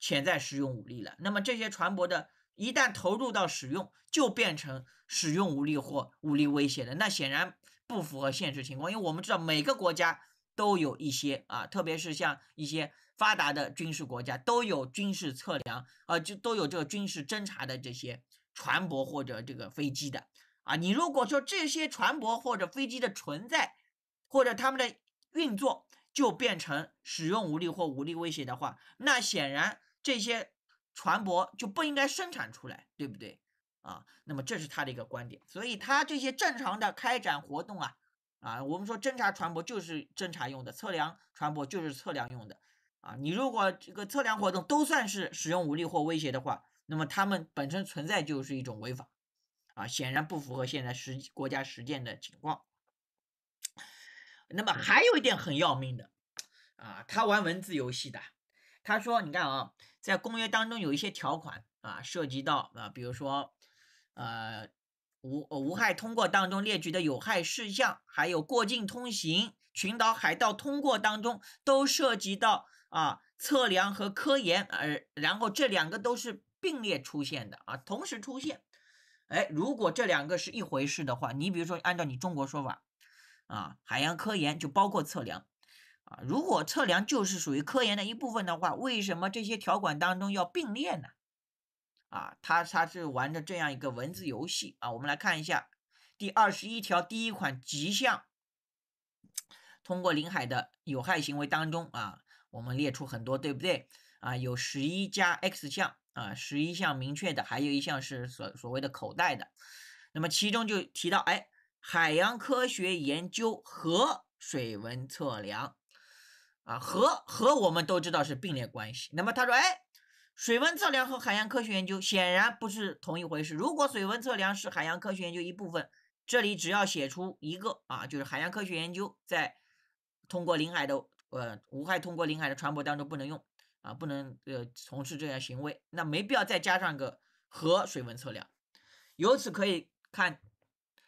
潜在使用武力了。那么这些船舶的一旦投入到使用，就变成使用武力或武力威胁了。那显然不符合现实情况，因为我们知道每个国家都有一些啊，特别是像一些发达的军事国家，都有军事测量啊，就都有这个军事侦察的这些。船舶或者这个飞机的啊，你如果说这些船舶或者飞机的存在或者他们的运作就变成使用武力或武力威胁的话，那显然这些船舶就不应该生产出来，对不对啊？那么这是他的一个观点，所以他这些正常的开展活动啊啊，我们说侦察船舶就是侦察用的，测量船舶就是测量用的啊。你如果这个测量活动都算是使用武力或威胁的话。那么他们本身存在就是一种违法，啊，显然不符合现在实国家实践的情况。那么还有一点很要命的，啊，他玩文字游戏的。他说，你看啊，在公约当中有一些条款啊，涉及到啊，比如说，呃，无无害通过当中列举的有害事项，还有过境通行、群岛海盗通过当中都涉及到啊，测量和科研，而然后这两个都是。并列出现的啊，同时出现，哎，如果这两个是一回事的话，你比如说按照你中国说法，啊，海洋科研就包括测量，啊，如果测量就是属于科研的一部分的话，为什么这些条款当中要并列呢？啊，他他是玩着这样一个文字游戏啊，我们来看一下第二十一条第一款极项，通过领海的有害行为当中啊，我们列出很多对不对啊？有十一加 X 项。啊，十一项明确的，还有一项是所所谓的口袋的，那么其中就提到，哎，海洋科学研究和水文测量，啊，和和我们都知道是并列关系。那么他说，哎，水文测量和海洋科学研究显然不是同一回事。如果水文测量是海洋科学研究一部分，这里只要写出一个啊，就是海洋科学研究在通过领海的呃无害通过领海的船舶当中不能用。啊，不能呃从事这样行为，那没必要再加上个河水温测量。由此可以看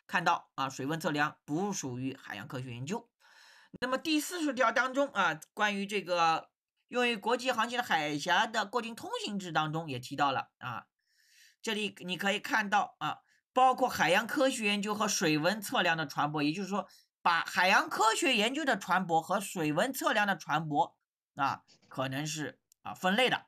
看到啊，水温测量不属于海洋科学研究。那么第四十条当中啊，关于这个用于国际航行的海峡的过境通行制当中也提到了啊，这里你可以看到啊，包括海洋科学研究和水文测量的船舶，也就是说把海洋科学研究的船舶和水文测量的船舶啊，可能是。啊，分类的，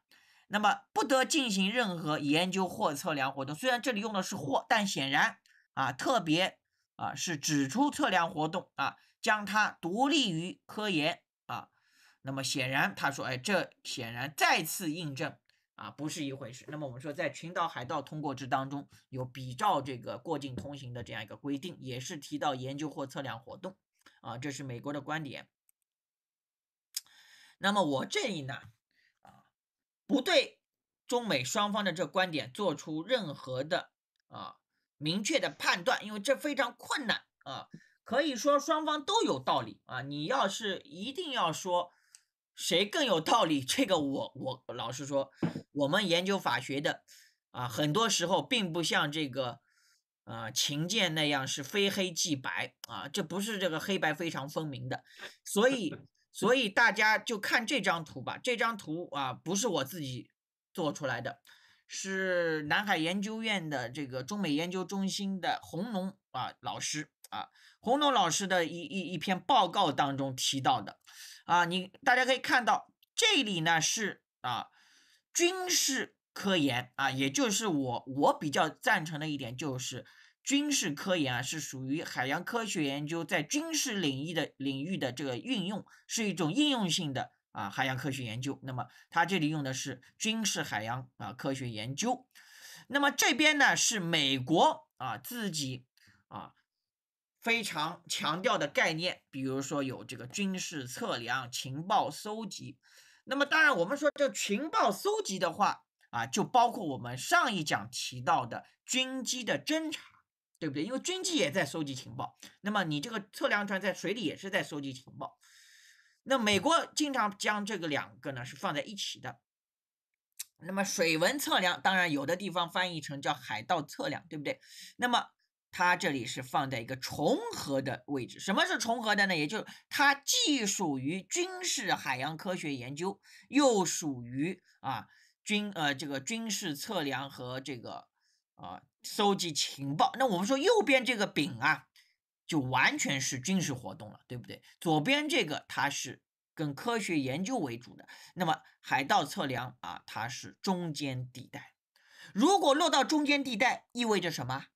那么不得进行任何研究或测量活动。虽然这里用的是“或”，但显然啊，特别啊是指出测量活动啊，将它独立于科研啊。那么显然他说，哎，这显然再次印证啊，不是一回事。那么我们说，在群岛海盗通过制当中有比照这个过境通行的这样一个规定，也是提到研究或测量活动啊，这是美国的观点。那么我这里呢？不对中美双方的这观点做出任何的啊明确的判断，因为这非常困难啊。可以说双方都有道理啊。你要是一定要说谁更有道理，这个我我老实说，我们研究法学的啊，很多时候并不像这个啊琴剑那样是非黑即白啊，这不是这个黑白非常分明的，所以。所以大家就看这张图吧，这张图啊不是我自己做出来的，是南海研究院的这个中美研究中心的洪龙啊老师啊，洪龙老师的一一一篇报告当中提到的，啊你大家可以看到这里呢是啊军事科研啊，也就是我我比较赞成的一点就是。军事科研啊是属于海洋科学研究在军事领域的领域的这个运用，是一种应用性的啊海洋科学研究。那么它这里用的是军事海洋啊科学研究。那么这边呢是美国啊自己啊非常强调的概念，比如说有这个军事测量、情报搜集。那么当然我们说这情报搜集的话啊，就包括我们上一讲提到的军机的侦察。对不对？因为军机也在搜集情报，那么你这个测量船在水里也是在搜集情报。那美国经常将这个两个呢是放在一起的。那么水文测量，当然有的地方翻译成叫海盗测量，对不对？那么它这里是放在一个重合的位置。什么是重合的呢？也就是它既属于军事海洋科学研究，又属于啊军呃这个军事测量和这个啊。搜集情报，那我们说右边这个丙啊，就完全是军事活动了，对不对？左边这个它是跟科学研究为主的，那么海盗测量啊，它是中间地带。如果落到中间地带，意味着什么？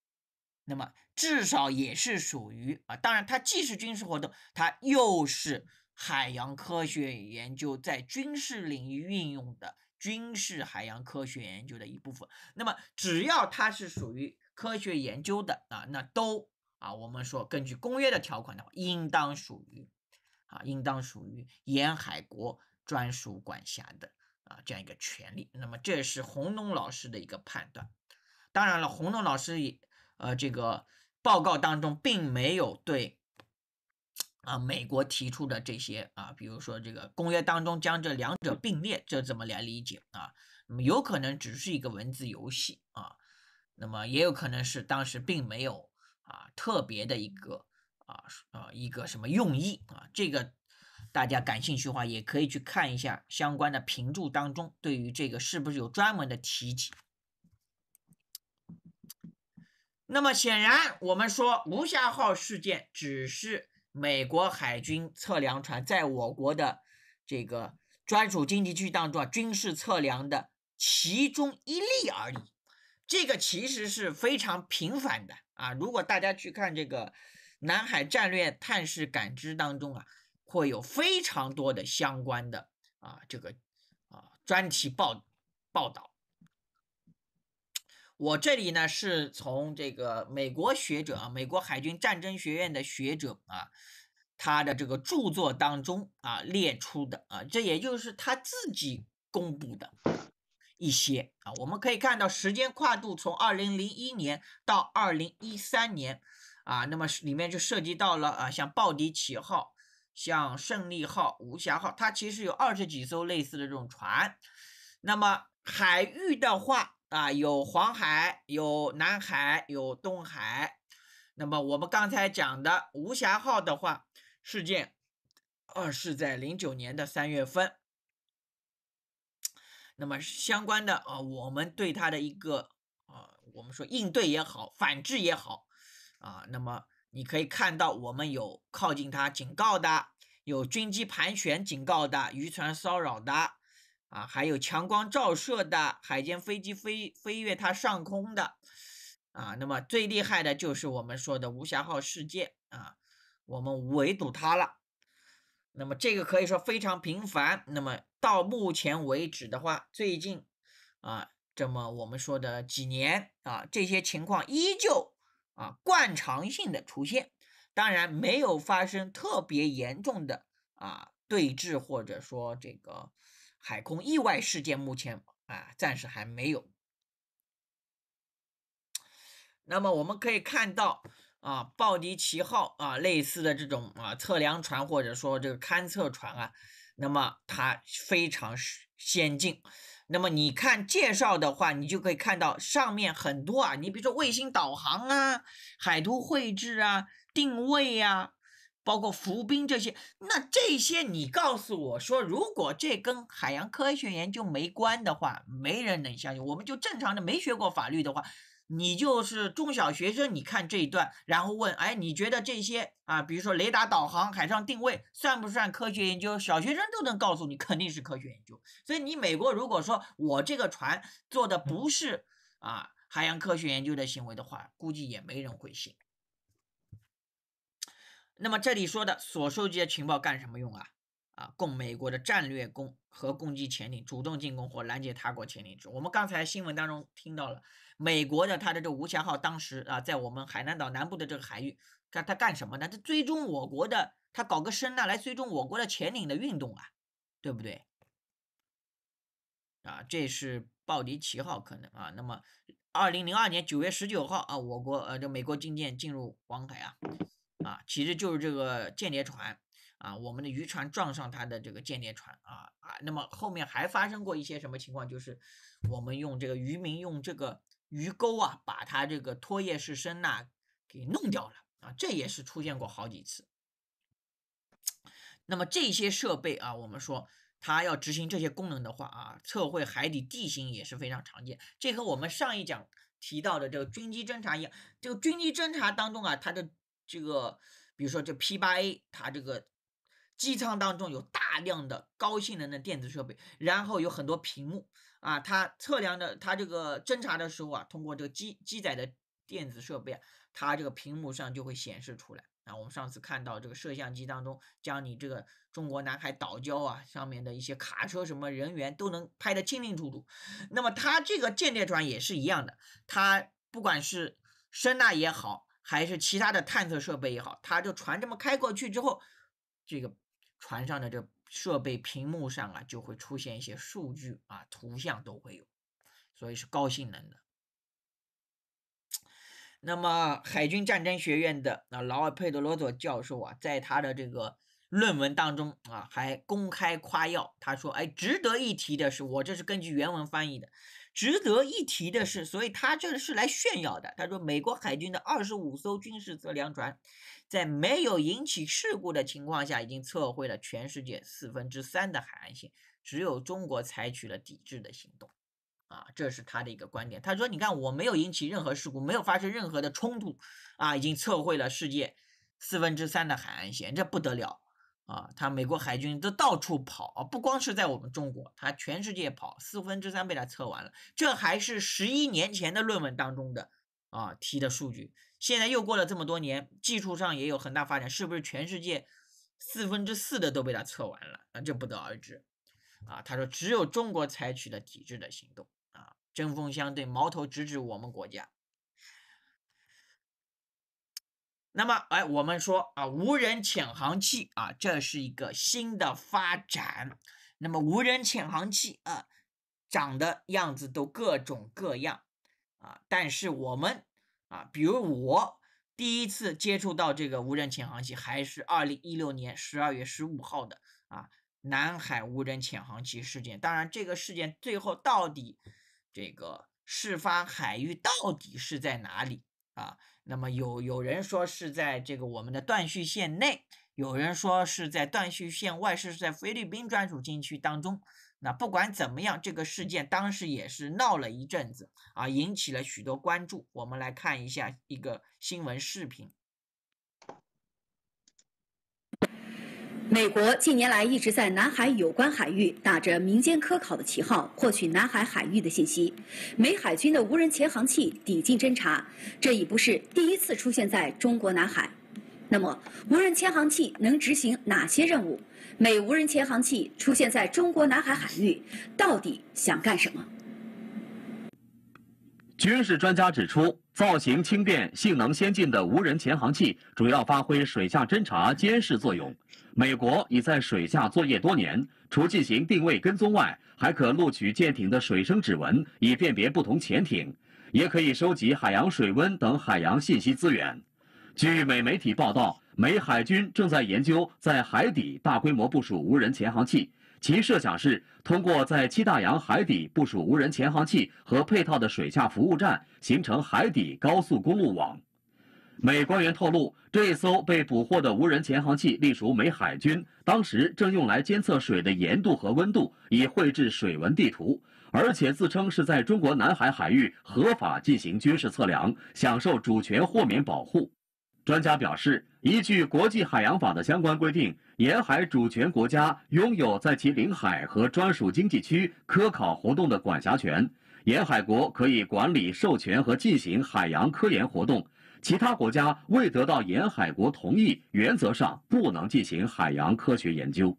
那么至少也是属于啊，当然它既是军事活动，它又是海洋科学研究在军事领域运用的。军事海洋科学研究的一部分。那么，只要它是属于科学研究的啊，那都啊，我们说根据公约的条款的话，应当属于啊，应当属于沿海国专属管辖的啊这样一个权利。那么，这是红龙老师的一个判断。当然了，红龙老师也呃，这个报告当中并没有对。啊，美国提出的这些啊，比如说这个公约当中将这两者并列，这怎么来理解啊？那么有可能只是一个文字游戏啊，那么也有可能是当时并没有啊特别的一个啊啊一个什么用意啊。这个大家感兴趣的话，也可以去看一下相关的评注当中对于这个是不是有专门的提及。那么显然，我们说无暇号事件只是。美国海军测量船在我国的这个专属经济区当中啊，军事测量的其中一例而已，这个其实是非常频繁的啊。如果大家去看这个南海战略态势感知当中啊，会有非常多的相关的啊这个啊专题报报道。我这里呢是从这个美国学者啊，美国海军战争学院的学者啊，他的这个著作当中啊列出的啊，这也就是他自己公布的一些啊，我们可以看到时间跨度从二零零一年到二零一三年啊，那么里面就涉及到了啊，像鲍迪奇号、像胜利号、无暇号，它其实有二十几艘类似的这种船，那么海域的话。啊，有黄海，有南海，有东海。那么我们刚才讲的“无瑕号”的话事件，二是在零九年的三月份。那么相关的啊，我们对他的一个啊，我们说应对也好，反制也好啊，那么你可以看到我们有靠近他警告的，有军机盘旋警告的，渔船骚扰的。啊，还有强光照射的海监飞机飞飞跃它上空的，啊，那么最厉害的就是我们说的无暇号事件啊，我们围堵它了，那么这个可以说非常频繁。那么到目前为止的话，最近啊，这么我们说的几年啊，这些情况依旧啊惯常性的出现，当然没有发生特别严重的啊对峙或者说这个。海空意外事件目前啊，暂时还没有。那么我们可以看到啊，鲍迪奇号啊，类似的这种啊测量船或者说这个勘测船啊，那么它非常先进。那么你看介绍的话，你就可以看到上面很多啊，你比如说卫星导航啊、海图绘制啊、定位啊。包括浮冰这些，那这些你告诉我说，如果这跟海洋科学研究没关的话，没人能相信。我们就正常的没学过法律的话，你就是中小学生，你看这一段，然后问，哎，你觉得这些啊，比如说雷达导航、海上定位，算不算科学研究？小学生都能告诉你，肯定是科学研究。所以你美国如果说我这个船做的不是啊海洋科学研究的行为的话，估计也没人会信。那么这里说的所收集的情报干什么用啊？啊，供美国的战略攻和攻击潜艇主动进攻或拦截他国潜艇我们刚才新闻当中听到了，美国的它的这无瑕号当时啊，在我们海南岛南部的这个海域，它它干什么呢？它追踪我国的，它搞个声呐来追踪我国的潜艇的运动啊，对不对？啊，这是鲍迪旗号可能啊。那么，二零零二年九月十九号啊，我国呃这美国军舰进入黄海啊。啊，其实就是这个间谍船，啊，我们的渔船撞上它的这个间谍船，啊啊，那么后面还发生过一些什么情况？就是我们用这个渔民用这个鱼钩啊，把它这个拖曳式声呐给弄掉了啊，这也是出现过好几次。那么这些设备啊，我们说它要执行这些功能的话啊，测绘海底地形也是非常常见。这和我们上一讲提到的这个军机侦察一样，这个军机侦察当中啊，它的这个比如说这 P 八 A，它这个机舱当中有大量的高性能的电子设备，然后有很多屏幕啊，它测量的，它这个侦察的时候啊，通过这个机机载的电子设备，啊，它这个屏幕上就会显示出来啊。我们上次看到这个摄像机当中，将你这个中国南海岛礁啊上面的一些卡车什么人员都能拍得清清楚楚。那么它这个间谍船也是一样的，它不管是声呐也好。还是其他的探测设备也好，它就船这么开过去之后，这个船上的这设备屏幕上啊就会出现一些数据啊，图像都会有，所以是高性能的。那么海军战争学院的啊劳尔·佩德罗佐教授啊，在他的这个论文当中啊，还公开夸耀，他说：“哎，值得一提的是，我这是根据原文翻译的。”值得一提的是，所以他这是来炫耀的。他说，美国海军的二十五艘军事测量船，在没有引起事故的情况下，已经测绘了全世界四分之三的海岸线，只有中国采取了抵制的行动。啊，这是他的一个观点。他说，你看，我没有引起任何事故，没有发生任何的冲突，啊，已经测绘了世界四分之三的海岸线，这不得了。啊，他美国海军都到处跑啊，不光是在我们中国，他全世界跑，四分之三被他测完了，这还是十一年前的论文当中的啊提的数据，现在又过了这么多年，技术上也有很大发展，是不是全世界四分之四的都被他测完了？那这不得而知，啊，他说只有中国采取了体制的行动啊，针锋相对，矛头直指我们国家。那么，哎，我们说啊，无人潜航器啊，这是一个新的发展。那么，无人潜航器啊，长的样子都各种各样啊。但是我们啊，比如我第一次接触到这个无人潜航器，还是二零一六年十二月十五号的啊，南海无人潜航器事件。当然，这个事件最后到底这个事发海域到底是在哪里啊？那么有有人说是在这个我们的断续线内，有人说是在断续线外，是在菲律宾专属禁区当中。那不管怎么样，这个事件当时也是闹了一阵子啊，引起了许多关注。我们来看一下一个新闻视频。美国近年来一直在南海有关海域打着民间科考的旗号，获取南海海域的信息。美海军的无人潜航器抵近侦察，这已不是第一次出现在中国南海。那么，无人潜航器能执行哪些任务？美无人潜航器出现在中国南海海域，到底想干什么？军事专家指出，造型轻便、性能先进的无人潜航器主要发挥水下侦察、监视作用。美国已在水下作业多年，除进行定位跟踪外，还可录取舰艇的水声指纹，以辨别不同潜艇；也可以收集海洋水温等海洋信息资源。据美媒体报道，美海军正在研究在海底大规模部署无人潜航器。其设想是通过在七大洋海底部署无人潜航器和配套的水下服务站，形成海底高速公路网。美官员透露，这一艘被捕获的无人潜航器隶属美海军，当时正用来监测水的盐度和温度，以绘制水文地图，而且自称是在中国南海海域合法进行军事测量，享受主权豁免保护。专家表示，依据国际海洋法的相关规定，沿海主权国家拥有在其领海和专属经济区科考活动的管辖权。沿海国可以管理、授权和进行海洋科研活动，其他国家未得到沿海国同意，原则上不能进行海洋科学研究。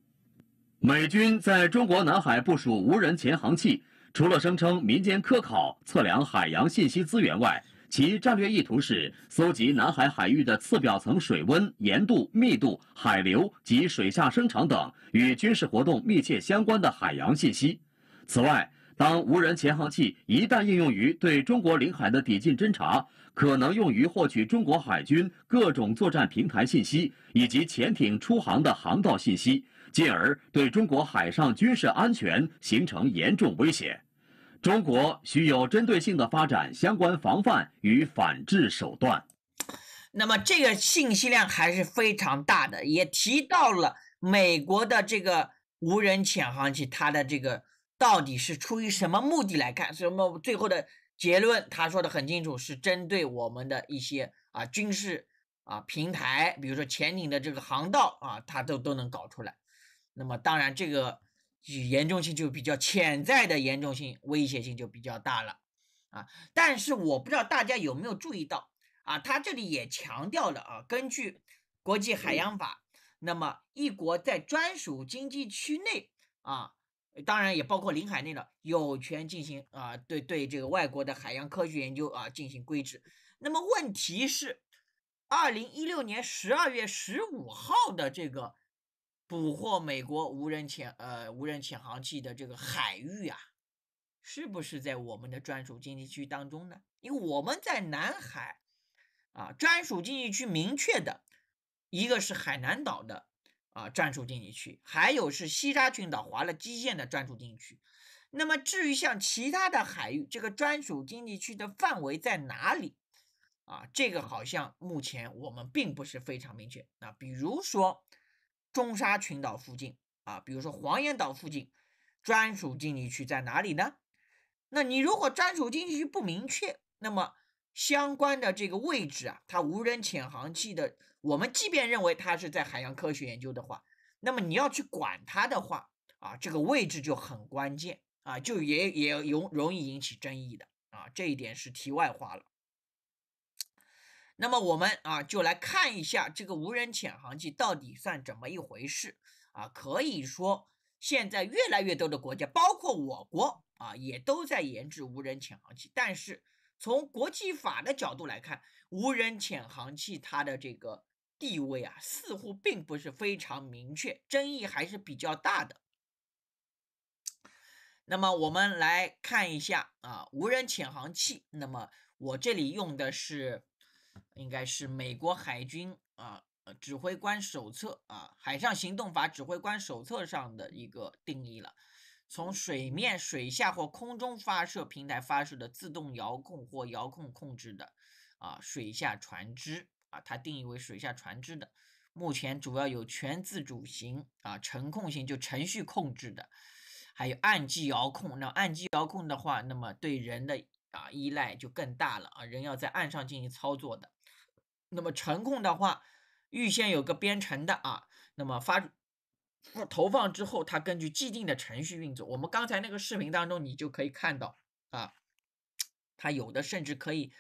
美军在中国南海部署无人潜航器，除了声称民间科考、测量海洋信息资源外，其战略意图是搜集南海海域的次表层水温、盐度、密度、海流及水下声场等与军事活动密切相关的海洋信息。此外，当无人潜航器一旦应用于对中国领海的抵近侦察，可能用于获取中国海军各种作战平台信息以及潜艇出航的航道信息，进而对中国海上军事安全形成严重威胁。中国需有针对性的发展相关防范与反制手段。那么，这个信息量还是非常大的，也提到了美国的这个无人潜航器，它的这个到底是出于什么目的来看？什么最后的结论？他说的很清楚，是针对我们的一些啊军事啊平台，比如说潜艇的这个航道啊，他都都能搞出来。那么，当然这个。严重性就比较潜在的严重性威胁性就比较大了啊！但是我不知道大家有没有注意到啊，他这里也强调了啊，根据国际海洋法，那么一国在专属经济区内啊，当然也包括领海内了，有权进行啊，对对这个外国的海洋科学研究啊进行规制。那么问题是，二零一六年十二月十五号的这个。捕获美国无人潜呃无人潜航器的这个海域啊，是不是在我们的专属经济区当中呢？因为我们在南海啊专属经济区明确的，一个是海南岛的啊专属经济区，还有是西沙群岛划了基线的专属经济区。那么至于像其他的海域，这个专属经济区的范围在哪里啊？这个好像目前我们并不是非常明确。那比如说。中沙群岛附近啊，比如说黄岩岛附近，专属经济区在哪里呢？那你如果专属经济区不明确，那么相关的这个位置啊，它无人潜航器的，我们即便认为它是在海洋科学研究的话，那么你要去管它的话啊，这个位置就很关键啊，就也也容容易引起争议的啊，这一点是题外话了。那么我们啊，就来看一下这个无人潜航器到底算怎么一回事啊？可以说，现在越来越多的国家，包括我国啊，也都在研制无人潜航器。但是，从国际法的角度来看，无人潜航器它的这个地位啊，似乎并不是非常明确，争议还是比较大的。那么我们来看一下啊，无人潜航器。那么我这里用的是。应该是美国海军啊，指挥官手册啊，海上行动法指挥官手册上的一个定义了。从水面、水下或空中发射平台发射的自动遥控或遥控控制的啊，水下船只啊，它定义为水下船只的。目前主要有全自主型啊、程控型就程序控制的，还有岸基遥控。那岸基遥控的话，那么对人的。啊，依赖就更大了啊，人要在岸上进行操作的。那么，程控的话，预先有个编程的啊。那么发投放之后，它根据既定的程序运作。我们刚才那个视频当中，你就可以看到啊，它有的甚至可以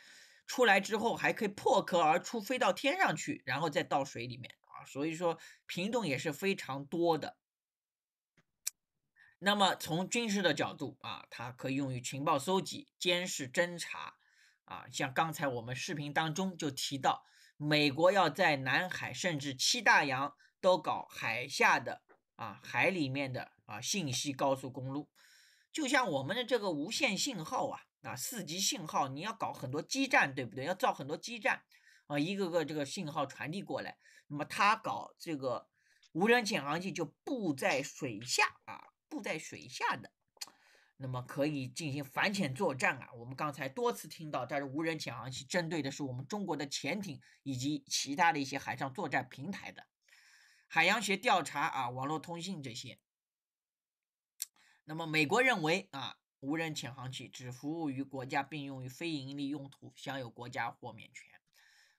出来之后还可以破壳而出，飞到天上去，然后再到水里面啊。所以说，品种也是非常多的。那么从军事的角度啊，它可以用于情报搜集、监视、侦查啊。像刚才我们视频当中就提到，美国要在南海甚至七大洋都搞海下的啊海里面的啊信息高速公路，就像我们的这个无线信号啊啊四级信号，你要搞很多基站，对不对？要造很多基站啊，一个个这个信号传递过来。那么它搞这个无人潜航器就布在水下啊。布在水下的，那么可以进行反潜作战啊。我们刚才多次听到，但是无人潜航器，针对的是我们中国的潜艇以及其他的一些海上作战平台的海洋学调查啊、网络通信这些。那么美国认为啊，无人潜航器只服务于国家，并用于非盈利用途，享有国家豁免权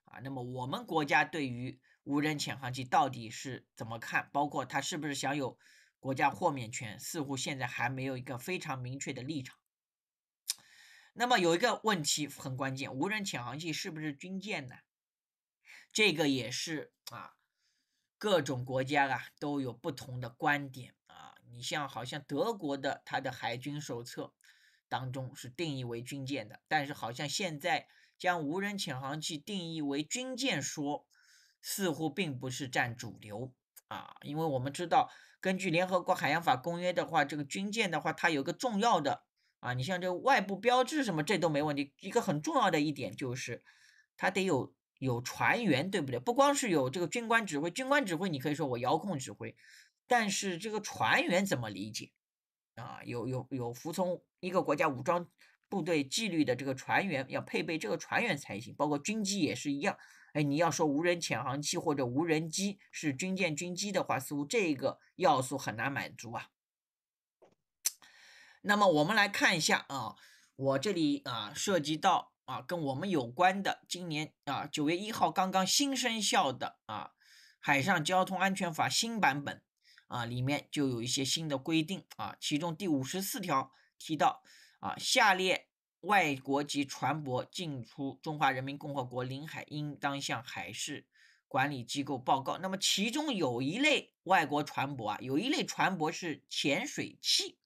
啊。那么我们国家对于无人潜航器到底是怎么看？包括它是不是享有？国家豁免权似乎现在还没有一个非常明确的立场。那么有一个问题很关键：无人潜航器是不是军舰呢？这个也是啊，各种国家啊都有不同的观点啊。你像好像德国的它的海军手册当中是定义为军舰的，但是好像现在将无人潜航器定义为军舰说似乎并不是占主流啊，因为我们知道。根据联合国海洋法公约的话，这个军舰的话，它有个重要的啊，你像这外部标志什么，这都没问题。一个很重要的一点就是，它得有有船员，对不对？不光是有这个军官指挥，军官指挥你可以说我遥控指挥，但是这个船员怎么理解啊？有有有服从一个国家武装部队纪律的这个船员要配备，这个船员才行，包括军机也是一样。哎，你要说无人潜航器或者无人机是军舰军机的话，似乎这个要素很难满足啊。那么我们来看一下啊，我这里啊涉及到啊跟我们有关的，今年啊九月一号刚刚新生效的啊《海上交通安全法》新版本啊里面就有一些新的规定啊，其中第五十四条提到啊下列。外国籍船舶进出中华人民共和国领海，应当向海事管理机构报告。那么，其中有一类外国船舶啊，有一类船舶是潜水器，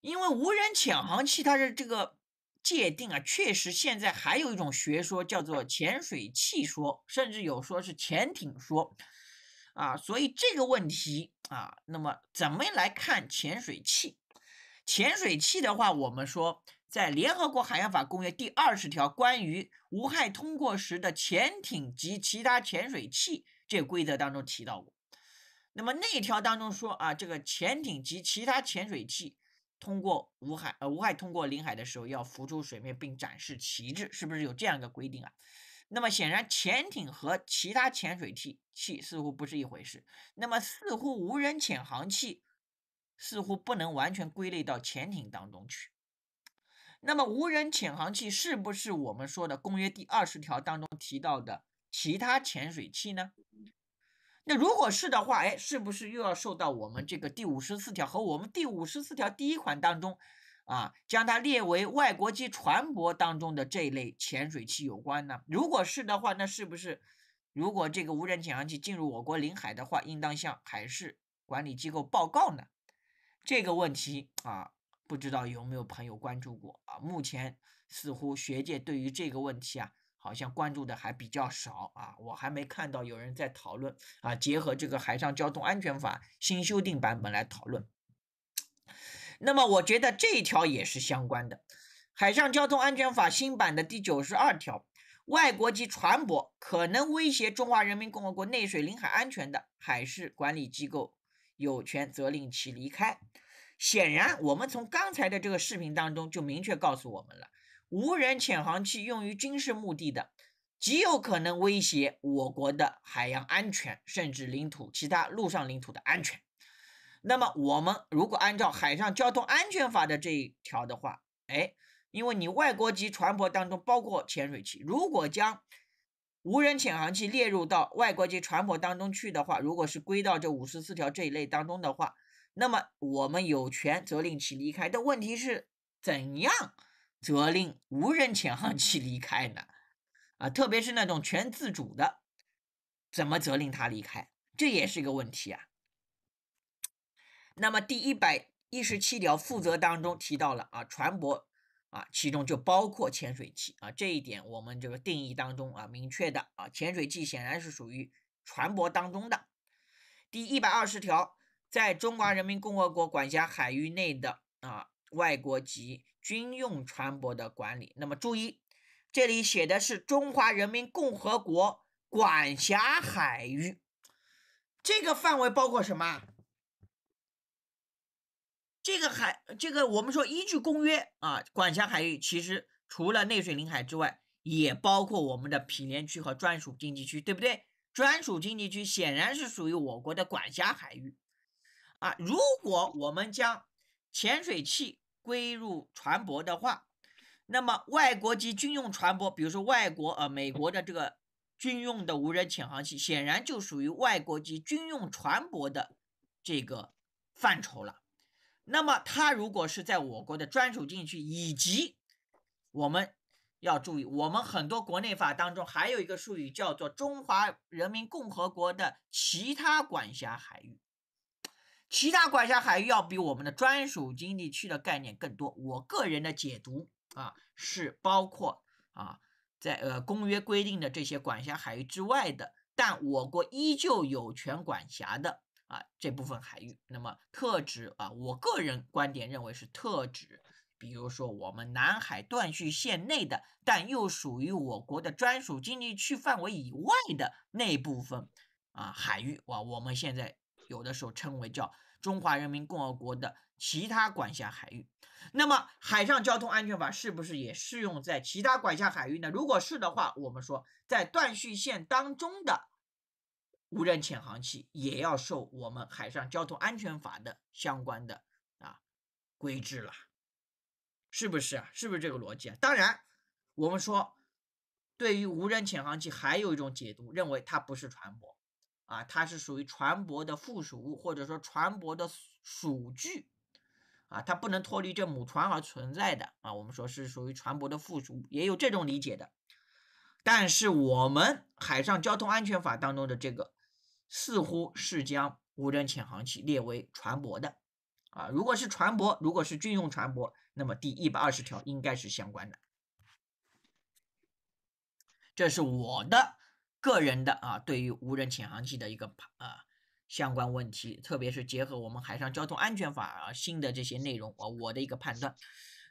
因为无人潜航器，它是这个界定啊，确实现在还有一种学说叫做潜水器说，甚至有说是潜艇说啊，所以这个问题啊，那么怎么来看潜水器？潜水器的话，我们说。在联合国海洋法公约第二十条关于无害通过时的潜艇及其他潜水器这规则当中提到过，那么那条当中说啊，这个潜艇及其他潜水器通过无害呃无害通过领海的时候要浮出水面并展示旗帜，是不是有这样一个规定啊？那么显然，潜艇和其他潜水器器似乎不是一回事，那么似乎无人潜航器似乎不能完全归类到潜艇当中去。那么，无人潜航器是不是我们说的公约第二十条当中提到的其他潜水器呢？那如果是的话，哎，是不是又要受到我们这个第五十四条和我们第五十四条第一款当中，啊，将它列为外国籍船舶当中的这一类潜水器有关呢？如果是的话，那是不是如果这个无人潜航器进入我国领海的话，应当向海事管理机构报告呢？这个问题啊。不知道有没有朋友关注过啊？目前似乎学界对于这个问题啊，好像关注的还比较少啊。我还没看到有人在讨论啊，结合这个《海上交通安全法》新修订版本来讨论。那么我觉得这一条也是相关的，《海上交通安全法》新版的第九十二条，外国籍船舶可能威胁中华人民共和国内水、领海安全的，海事管理机构有权责令其离开。显然，我们从刚才的这个视频当中就明确告诉我们了，无人潜航器用于军事目的的，极有可能威胁我国的海洋安全，甚至领土、其他陆上领土的安全。那么，我们如果按照《海上交通安全法》的这一条的话，哎，因为你外国籍船舶当中包括潜水器，如果将无人潜航器列入到外国籍船舶当中去的话，如果是归到这五十四条这一类当中的话。那么我们有权责令其离开，但问题是怎样责令无人潜航器离开呢？啊，特别是那种全自主的，怎么责令他离开？这也是一个问题啊。那么第一百一十七条负责当中提到了啊，船舶啊，其中就包括潜水器啊，这一点我们这个定义当中啊明确的啊，潜水器显然是属于船舶当中的。第一百二十条。在中华人民共和国管辖海域内的啊外国籍军用船舶的管理。那么注意，这里写的是中华人民共和国管辖海域，这个范围包括什么？这个海，这个我们说依据公约啊，管辖海域其实除了内水领海之外，也包括我们的毗连区和专属经济区，对不对？专属经济区显然是属于我国的管辖海域。啊，如果我们将潜水器归入船舶的话，那么外国籍军用船舶，比如说外国呃美国的这个军用的无人潜航器，显然就属于外国籍军用船舶的这个范畴了。那么它如果是在我国的专属禁区，以及我们要注意，我们很多国内法当中还有一个术语叫做中华人民共和国的其他管辖海域。其他管辖海域要比我们的专属经济区的概念更多。我个人的解读啊，是包括啊，在呃公约规定的这些管辖海域之外的，但我国依旧有权管辖的啊这部分海域。那么特指啊，我个人观点认为是特指，比如说我们南海断续线内的，但又属于我国的专属经济区范围以外的那部分啊海域。哇，我们现在有的时候称为叫。中华人民共和国的其他管辖海域，那么海上交通安全法是不是也适用在其他管辖海域呢？如果是的话，我们说在断续线当中的无人潜航器也要受我们海上交通安全法的相关的啊规制了，是不是啊？是不是这个逻辑啊？当然，我们说对于无人潜航器还有一种解读，认为它不是船舶。啊，它是属于船舶的附属物，或者说船舶的属具，啊，它不能脱离这母船而存在的啊。我们说是属于船舶的附属，物，也有这种理解的。但是我们《海上交通安全法》当中的这个，似乎是将无人潜航器列为船舶的，啊，如果是船舶，如果是军用船舶，那么第一百二十条应该是相关的。这是我的。个人的啊，对于无人潜航器的一个啊相关问题，特别是结合我们海上交通安全法啊新的这些内容啊，我的一个判断。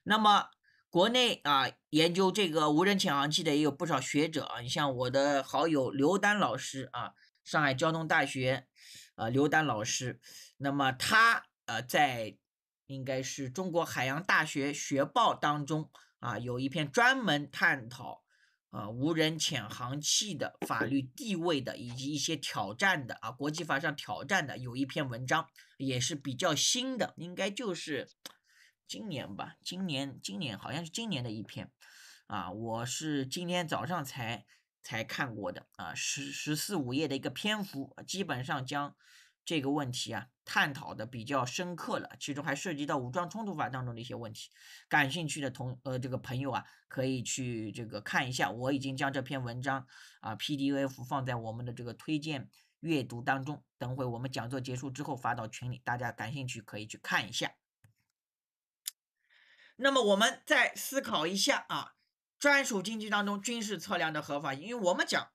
那么国内啊，研究这个无人潜航器的也有不少学者啊，你像我的好友刘丹老师啊，上海交通大学啊刘丹老师，那么他呃在应该是中国海洋大学学报当中啊有一篇专门探讨。呃，无人潜航器的法律地位的以及一些挑战的啊，国际法上挑战的，有一篇文章也是比较新的，应该就是今年吧，今年今年好像是今年的一篇，啊，我是今天早上才才看过的啊，十十四五页的一个篇幅，基本上将。这个问题啊，探讨的比较深刻了，其中还涉及到武装冲突法当中的一些问题。感兴趣的同呃这个朋友啊，可以去这个看一下，我已经将这篇文章啊 PDF 放在我们的这个推荐阅读当中，等会我们讲座结束之后发到群里，大家感兴趣可以去看一下。那么我们再思考一下啊，专属经济当中军事测量的合法性，因为我们讲。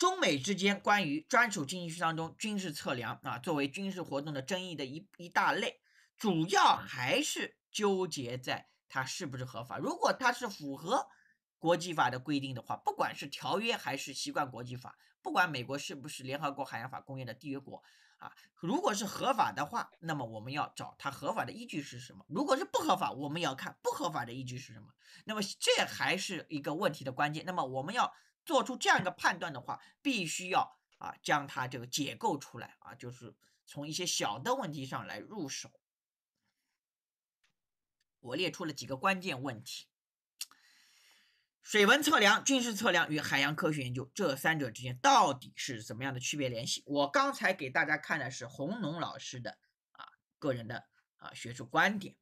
中美之间关于专属经济区当中军事测量啊，作为军事活动的争议的一一大类，主要还是纠结在它是不是合法。如果它是符合国际法的规定的话，不管是条约还是习惯国际法，不管美国是不是联合国海洋法公约的缔约国啊，如果是合法的话，那么我们要找它合法的依据是什么？如果是不合法，我们要看不合法的依据是什么？那么这还是一个问题的关键。那么我们要。做出这样一个判断的话，必须要啊将它这个解构出来啊，就是从一些小的问题上来入手。我列出了几个关键问题：水文测量、军事测量与海洋科学研究这三者之间到底是什么样的区别联系？我刚才给大家看的是红农老师的啊个人的啊学术观点。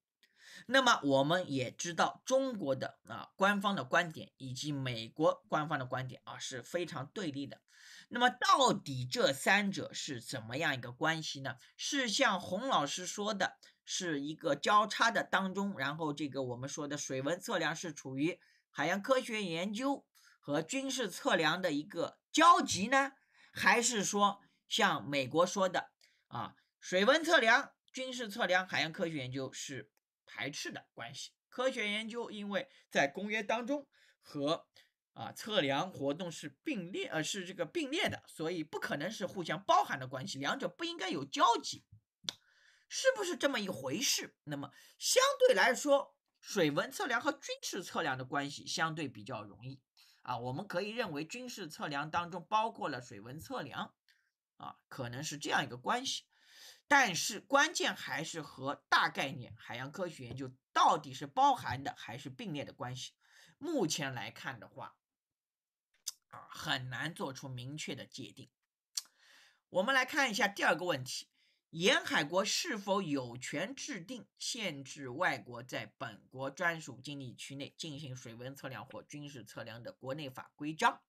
那么我们也知道中国的啊官方的观点以及美国官方的观点啊是非常对立的。那么到底这三者是怎么样一个关系呢？是像洪老师说的，是一个交叉的当中，然后这个我们说的水文测量是处于海洋科学研究和军事测量的一个交集呢？还是说像美国说的啊，水文测量、军事测量、海洋科学研究是？排斥的关系，科学研究因为在公约当中和啊测量活动是并列，呃是这个并列的，所以不可能是互相包含的关系，两者不应该有交集，是不是这么一回事？那么相对来说，水文测量和军事测量的关系相对比较容易啊，我们可以认为军事测量当中包括了水文测量啊，可能是这样一个关系。但是关键还是和大概念海洋科学研究到底是包含的还是并列的关系？目前来看的话，啊，很难做出明确的界定。我们来看一下第二个问题：沿海国是否有权制定限制外国在本国专属经济区内进行水温测量或军事测量的国内法规章？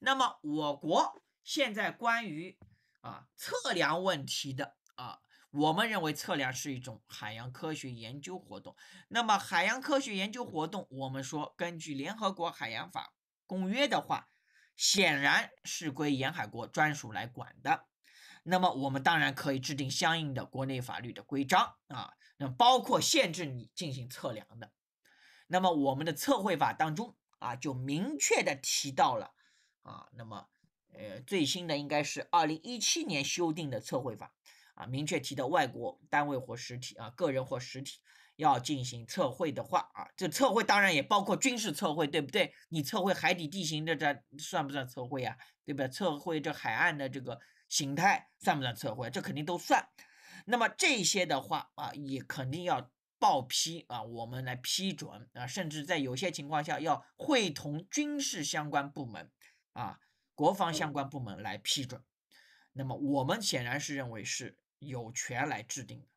那么我国现在关于啊测量问题的。啊，我们认为测量是一种海洋科学研究活动。那么，海洋科学研究活动，我们说根据联合国海洋法公约的话，显然是归沿海国专属来管的。那么，我们当然可以制定相应的国内法律的规章啊，那包括限制你进行测量的。那么，我们的测绘法当中啊，就明确的提到了啊，那么呃，最新的应该是二零一七年修订的测绘法。啊，明确提到外国单位或实体啊，个人或实体要进行测绘的话啊，这测绘当然也包括军事测绘，对不对？你测绘海底地形，这这算不算测绘呀？对不对？测绘这海岸的这个形态算不算测绘？这肯定都算。那么这些的话啊，也肯定要报批啊，我们来批准啊，甚至在有些情况下要会同军事相关部门啊、国防相关部门来批准。那么我们显然是认为是。有权来制定的，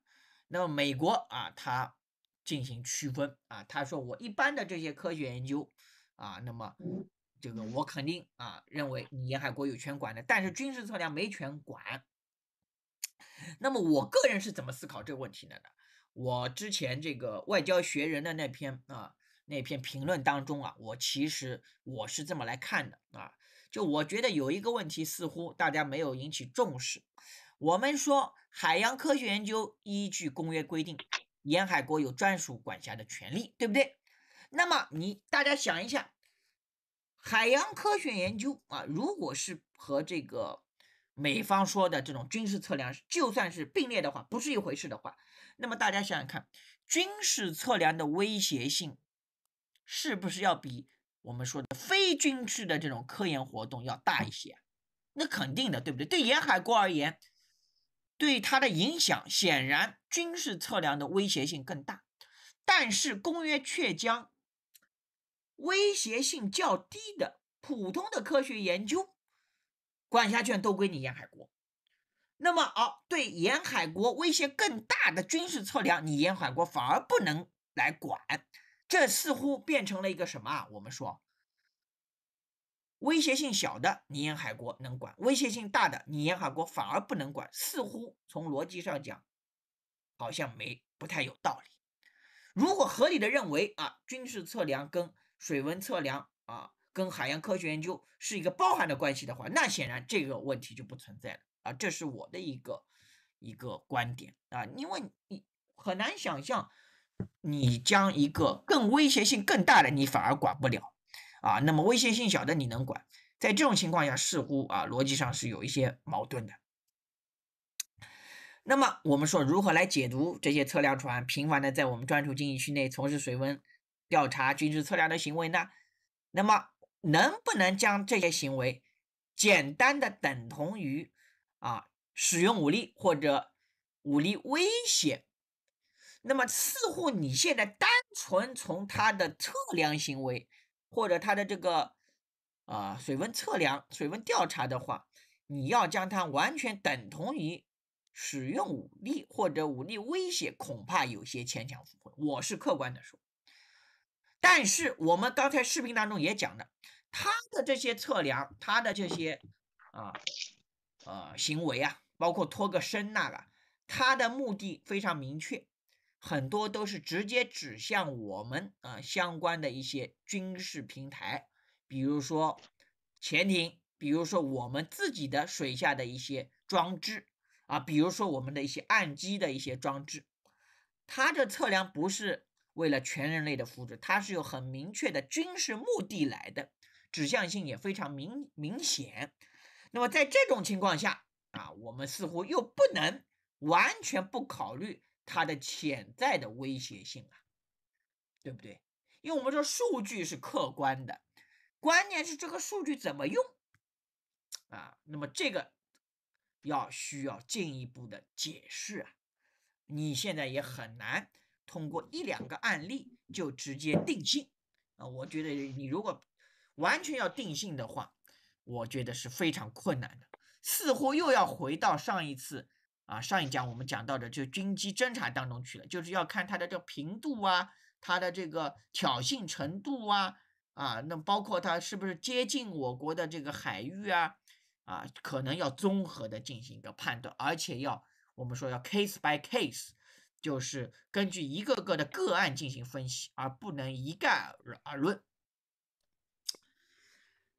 那么美国啊，它进行区分啊，他说我一般的这些科学研究啊，那么这个我肯定啊，认为你沿海国有权管的，但是军事测量没权管。那么我个人是怎么思考这个问题的呢？我之前这个《外交学人》的那篇啊那篇评论当中啊，我其实我是这么来看的啊，就我觉得有一个问题似乎大家没有引起重视。我们说海洋科学研究依据公约规定，沿海国有专属管辖的权利，对不对？那么你大家想一下，海洋科学研究啊，如果是和这个美方说的这种军事测量，就算是并列的话，不是一回事的话，那么大家想想看，军事测量的威胁性是不是要比我们说的非军事的这种科研活动要大一些？那肯定的，对不对？对沿海国而言。对它的影响，显然军事测量的威胁性更大，但是公约却将威胁性较低的普通的科学研究管辖权都归你沿海国。那么，哦，对沿海国威胁更大的军事测量，你沿海国反而不能来管，这似乎变成了一个什么啊？我们说。威胁性小的，你沿海国能管；威胁性大的，你沿海国反而不能管。似乎从逻辑上讲，好像没不太有道理。如果合理的认为啊，军事测量跟水文测量啊，跟海洋科学研究是一个包含的关系的话，那显然这个问题就不存在了啊。这是我的一个一个观点啊，因为你很难想象，你将一个更威胁性更大的，你反而管不了。啊，那么危险性小的你能管？在这种情况下，似乎啊逻辑上是有一些矛盾的。那么我们说如何来解读这些测量船频繁的在我们专属经营区内从事水温调查、军事测量的行为呢？那么能不能将这些行为简单的等同于啊使用武力或者武力威胁？那么似乎你现在单纯从它的测量行为。或者它的这个，啊，水温测量、水温调查的话，你要将它完全等同于使用武力或者武力威胁，恐怕有些牵强附会。我是客观的说，但是我们刚才视频当中也讲了，它的这些测量、它的这些啊，呃，行为啊，包括脱个身呐了，它的目的非常明确。很多都是直接指向我们啊相关的一些军事平台，比如说潜艇，比如说我们自己的水下的一些装置啊，比如说我们的一些岸基的一些装置，它这测量不是为了全人类的福祉，它是有很明确的军事目的来的，指向性也非常明明显。那么在这种情况下啊，我们似乎又不能完全不考虑。它的潜在的威胁性啊，对不对？因为我们说数据是客观的，关键是这个数据怎么用啊？那么这个要需要进一步的解释啊。你现在也很难通过一两个案例就直接定性啊。我觉得你如果完全要定性的话，我觉得是非常困难的。似乎又要回到上一次。啊，上一讲我们讲到的就军机侦察当中去了，就是要看它的这个频度啊，它的这个挑衅程度啊，啊，那包括它是不是接近我国的这个海域啊，啊，可能要综合的进行一个判断，而且要我们说要 case by case，就是根据一个个的个案进行分析，而不能一概而论。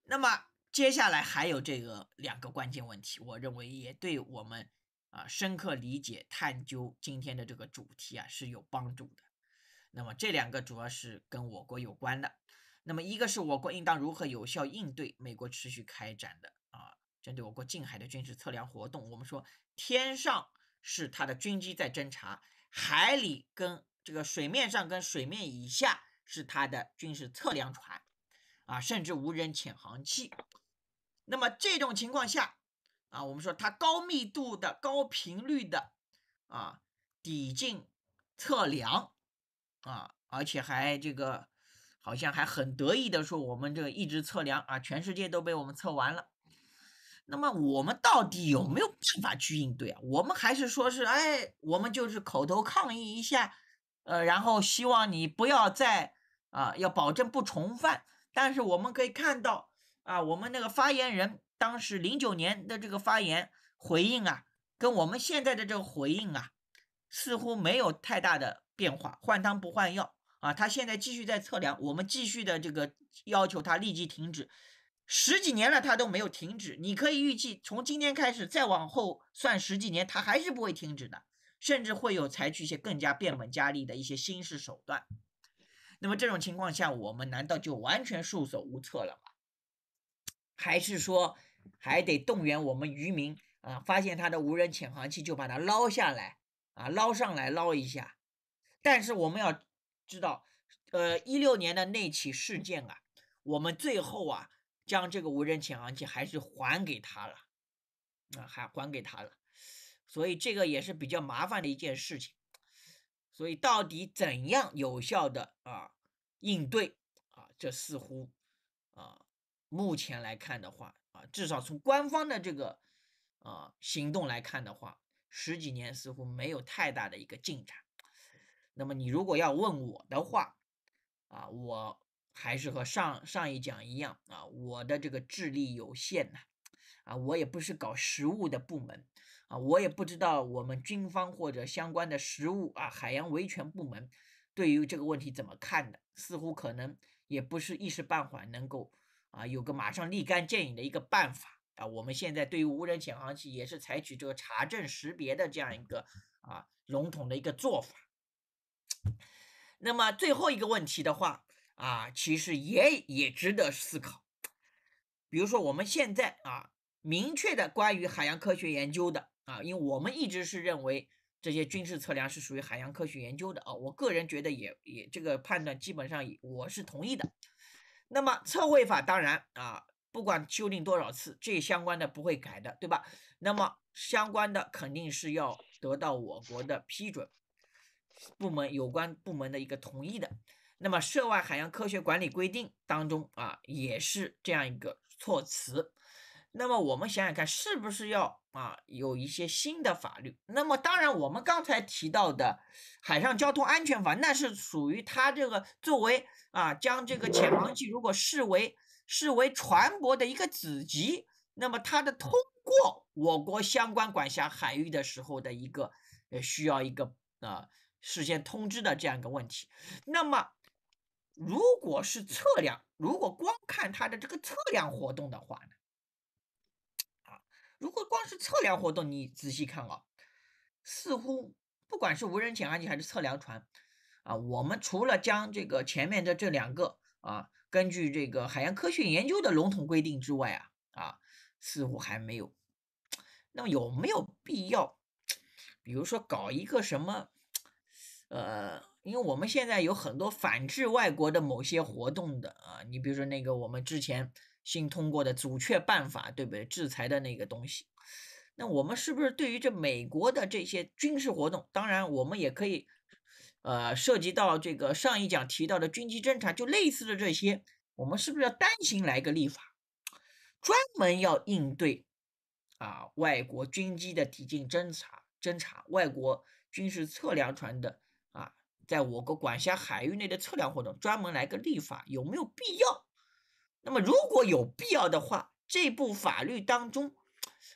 那么接下来还有这个两个关键问题，我认为也对我们。啊，深刻理解、探究今天的这个主题啊是有帮助的。那么这两个主要是跟我国有关的。那么一个是我国应当如何有效应对美国持续开展的啊，针对我国近海的军事测量活动。我们说，天上是它的军机在侦察，海里跟这个水面上跟水面以下是它的军事测量船啊，甚至无人潜航器。那么这种情况下。啊，我们说它高密度的、高频率的啊，抵近测量啊，而且还这个好像还很得意的说，我们这个一直测量啊，全世界都被我们测完了。那么我们到底有没有办法去应对啊？我们还是说是，哎，我们就是口头抗议一下，呃，然后希望你不要再啊，要保证不重犯。但是我们可以看到啊，我们那个发言人。当时零九年的这个发言回应啊，跟我们现在的这个回应啊，似乎没有太大的变化，换汤不换药啊。他现在继续在测量，我们继续的这个要求他立即停止，十几年了他都没有停止。你可以预计，从今天开始再往后算十几年，他还是不会停止的，甚至会有采取一些更加变本加厉的一些新式手段。那么这种情况下，我们难道就完全束手无策了吗？还是说？还得动员我们渔民啊，发现他的无人潜航器就把它捞下来啊，捞上来捞一下。但是我们要知道，呃，一六年的那起事件啊，我们最后啊将这个无人潜航器还是还给他了，啊，还还给他了。所以这个也是比较麻烦的一件事情。所以到底怎样有效的啊应对啊？这似乎啊，目前来看的话。啊，至少从官方的这个啊行动来看的话，十几年似乎没有太大的一个进展。那么你如果要问我的话，啊，我还是和上上一讲一样啊，我的这个智力有限呐，啊，我也不是搞实物的部门，啊，我也不知道我们军方或者相关的实物啊海洋维权部门对于这个问题怎么看的，似乎可能也不是一时半会能够。啊，有个马上立竿见影的一个办法啊！我们现在对于无人潜航器也是采取这个查证识别的这样一个啊笼统的一个做法。那么最后一个问题的话啊，其实也也值得思考。比如说我们现在啊，明确的关于海洋科学研究的啊，因为我们一直是认为这些军事测量是属于海洋科学研究的啊，我个人觉得也也这个判断基本上我是同意的。那么测绘法当然啊，不管修订多少次，这相关的不会改的，对吧？那么相关的肯定是要得到我国的批准部门、有关部门的一个同意的。那么涉外海洋科学管理规定当中啊，也是这样一个措辞。那么我们想想看，是不是要啊有一些新的法律？那么当然，我们刚才提到的《海上交通安全法》，那是属于它这个作为啊将这个潜航器如果视为视为船舶的一个子级，那么它的通过我国相关管辖海域的时候的一个呃需要一个呃事先通知的这样一个问题。那么如果是测量，如果光看它的这个测量活动的话呢？光是测量活动，你仔细看啊，似乎不管是无人潜航器还是测量船，啊，我们除了将这个前面的这两个啊，根据这个海洋科学研究的笼统规定之外啊啊，似乎还没有。那么有没有必要？比如说搞一个什么？呃，因为我们现在有很多反制外国的某些活动的啊，你比如说那个我们之前。新通过的阻却办法，对不对？制裁的那个东西，那我们是不是对于这美国的这些军事活动，当然我们也可以，呃，涉及到这个上一讲提到的军机侦察，就类似的这些，我们是不是要单行来个立法，专门要应对啊外国军机的抵近侦察，侦察外国军事测量船的啊，在我国管辖海域内的测量活动，专门来个立法，有没有必要？那么，如果有必要的话，这部法律当中，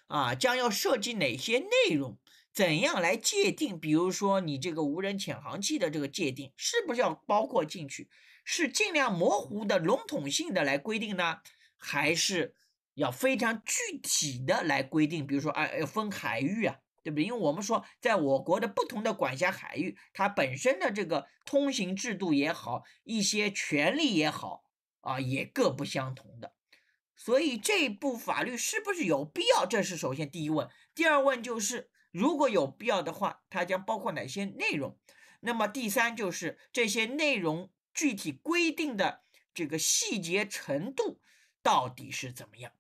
啊，将要涉及哪些内容？怎样来界定？比如说，你这个无人潜航器的这个界定，是不是要包括进去？是尽量模糊的、笼统性的来规定呢，还是要非常具体的来规定？比如说，啊，要分海域啊，对不对？因为我们说，在我国的不同的管辖海域，它本身的这个通行制度也好，一些权利也好。啊，也各不相同的，所以这部法律是不是有必要？这是首先第一问。第二问就是，如果有必要的话，它将包括哪些内容？那么第三就是这些内容具体规定的这个细节程度到底是怎么样？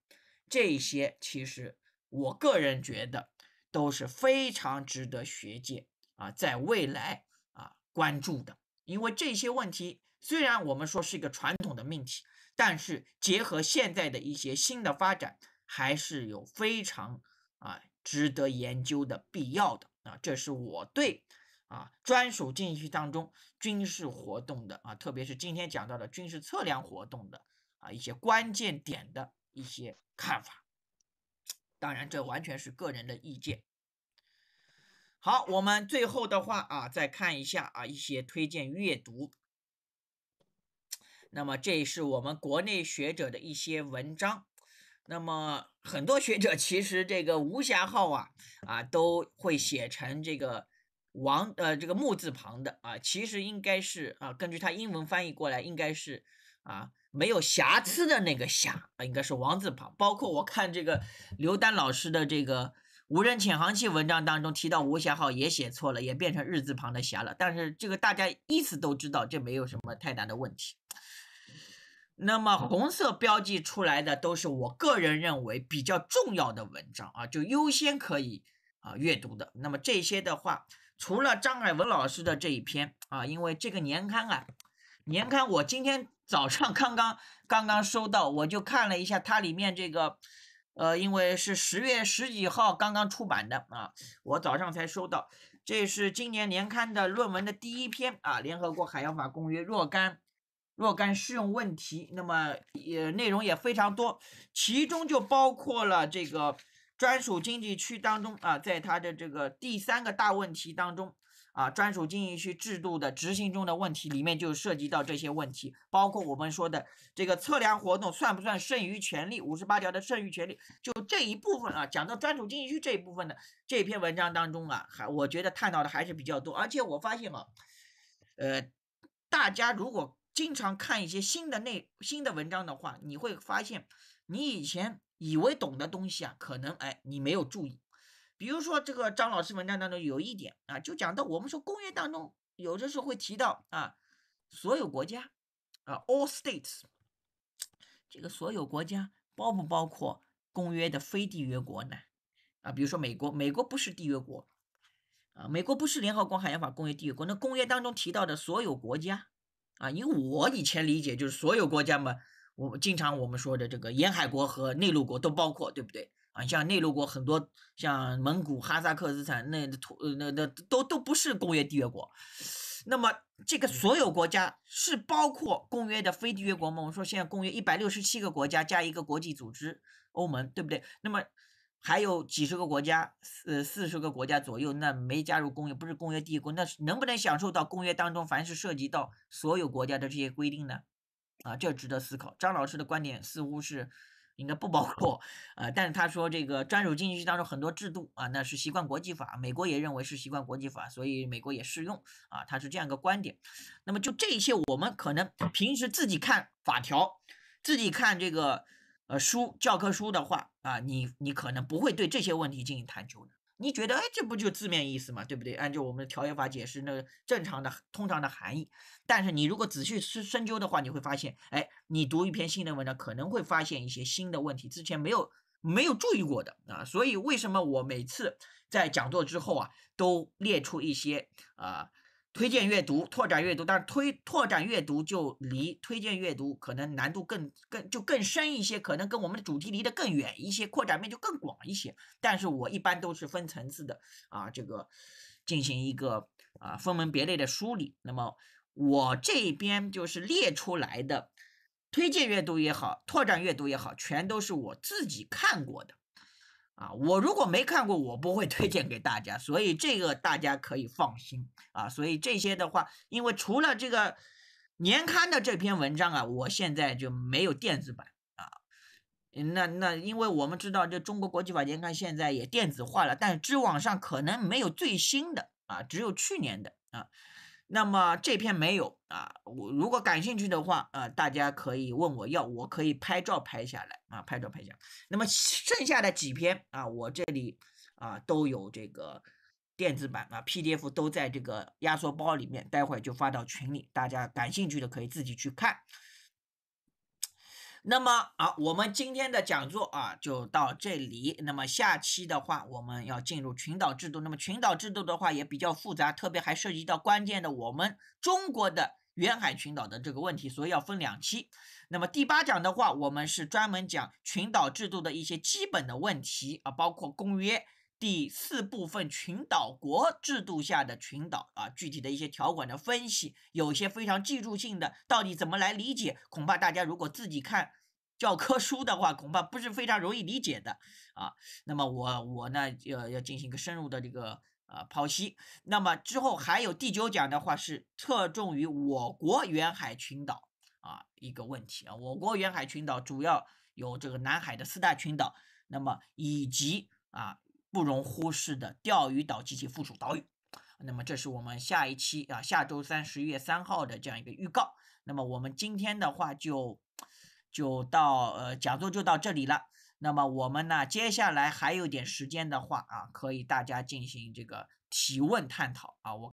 这些其实我个人觉得都是非常值得学界啊在未来啊关注的，因为这些问题。虽然我们说是一个传统的命题，但是结合现在的一些新的发展，还是有非常啊值得研究的必要的啊。这是我对啊专属济学当中军事活动的啊，特别是今天讲到的军事测量活动的啊一些关键点的一些看法。当然，这完全是个人的意见。好，我们最后的话啊，再看一下啊一些推荐阅读。那么这是我们国内学者的一些文章，那么很多学者其实这个“无瑕号”啊啊都会写成这个“王”呃这个木字旁的啊，其实应该是啊根据他英文翻译过来应该是啊没有瑕疵的那个“瑕”啊应该是王字旁。包括我看这个刘丹老师的这个无人潜航器文章当中提到“无瑕号”也写错了，也变成日字旁的“瑕”了，但是这个大家意思都知道，这没有什么太大的问题。那么红色标记出来的都是我个人认为比较重要的文章啊，就优先可以啊阅读的。那么这些的话，除了张海文老师的这一篇啊，因为这个年刊啊，年刊我今天早上刚刚刚刚收到，我就看了一下它里面这个，呃，因为是十月十几号刚刚出版的啊，我早上才收到，这是今年年刊的论文的第一篇啊，《联合国海洋法公约若干》。若干适用问题，那么也内容也非常多，其中就包括了这个专属经济区当中啊，在它的这个第三个大问题当中啊，专属经济区制度的执行中的问题里面就涉及到这些问题，包括我们说的这个测量活动算不算剩余权利？五十八条的剩余权利就这一部分啊，讲到专属经济区这一部分的这篇文章当中啊，还我觉得探讨的还是比较多，而且我发现啊，呃，大家如果经常看一些新的内新的文章的话，你会发现，你以前以为懂的东西啊，可能哎你没有注意。比如说这个张老师文章当中有一点啊，就讲到我们说公约当中有的时候会提到啊，所有国家啊，all states，这个所有国家包不包括公约的非缔约国呢？啊，比如说美国，美国不是缔约国啊，美国不是联合国海洋法公约缔约国，那公约当中提到的所有国家。啊，因为我以前理解就是所有国家嘛，我经常我们说的这个沿海国和内陆国都包括，对不对啊？像内陆国很多，像蒙古、哈萨克斯坦那土那那都都不是公约缔约国。那么这个所有国家是包括公约的非缔约国吗？我说现在公约一百六十七个国家加一个国际组织欧盟，对不对？那么。还有几十个国家，四四十个国家左右，那没加入公约，不是公约帝国，那能不能享受到公约当中凡是涉及到所有国家的这些规定呢？啊，这值得思考。张老师的观点似乎是应该不包括啊，但是他说这个专属经济区当中很多制度啊，那是习惯国际法，美国也认为是习惯国际法，所以美国也适用啊，他是这样一个观点。那么就这一些，我们可能平时自己看法条，自己看这个。呃，书教科书的话啊，你你可能不会对这些问题进行探究的。你觉得，哎，这不就字面意思嘛，对不对？按照我们的条约法解释，那个正常的、通常的含义。但是你如果仔细深深究的话，你会发现，哎，你读一篇新的文章，可能会发现一些新的问题，之前没有没有注意过的啊。所以为什么我每次在讲座之后啊，都列出一些啊？推荐阅读、拓展阅读，但是推拓展阅读就离推荐阅读可能难度更、更就更深一些，可能跟我们的主题离得更远一些，扩展面就更广一些。但是我一般都是分层次的啊，这个进行一个啊分门别类的梳理。那么我这边就是列出来的推荐阅读也好，拓展阅读也好，全都是我自己看过的。啊，我如果没看过，我不会推荐给大家，所以这个大家可以放心啊。所以这些的话，因为除了这个年刊的这篇文章啊，我现在就没有电子版啊。那那，因为我们知道，这中国国际法年刊现在也电子化了，但知网上可能没有最新的啊，只有去年的啊。那么这篇没有啊，我如果感兴趣的话，呃，大家可以问我要，我可以拍照拍下来啊，拍照拍下。那么剩下的几篇啊，我这里啊都有这个电子版啊，PDF 都在这个压缩包里面，待会就发到群里，大家感兴趣的可以自己去看。那么好，我们今天的讲座啊就到这里。那么下期的话，我们要进入群岛制度。那么群岛制度的话也比较复杂，特别还涉及到关键的我们中国的远海群岛的这个问题，所以要分两期。那么第八讲的话，我们是专门讲群岛制度的一些基本的问题啊，包括公约。第四部分，群岛国制度下的群岛啊，具体的一些条款的分析，有些非常技术性的，到底怎么来理解？恐怕大家如果自己看教科书的话，恐怕不是非常容易理解的啊。那么我我呢要要进行一个深入的这个呃剖析。那么之后还有第九讲的话是侧重于我国远海群岛啊一个问题啊，我国远海群岛主要有这个南海的四大群岛，那么以及啊。不容忽视的钓鱼岛及其附属岛屿。那么，这是我们下一期啊，下周三十一月三号的这样一个预告。那么，我们今天的话就就到呃，讲座就到这里了。那么，我们呢，接下来还有点时间的话啊，可以大家进行这个提问探讨啊，我。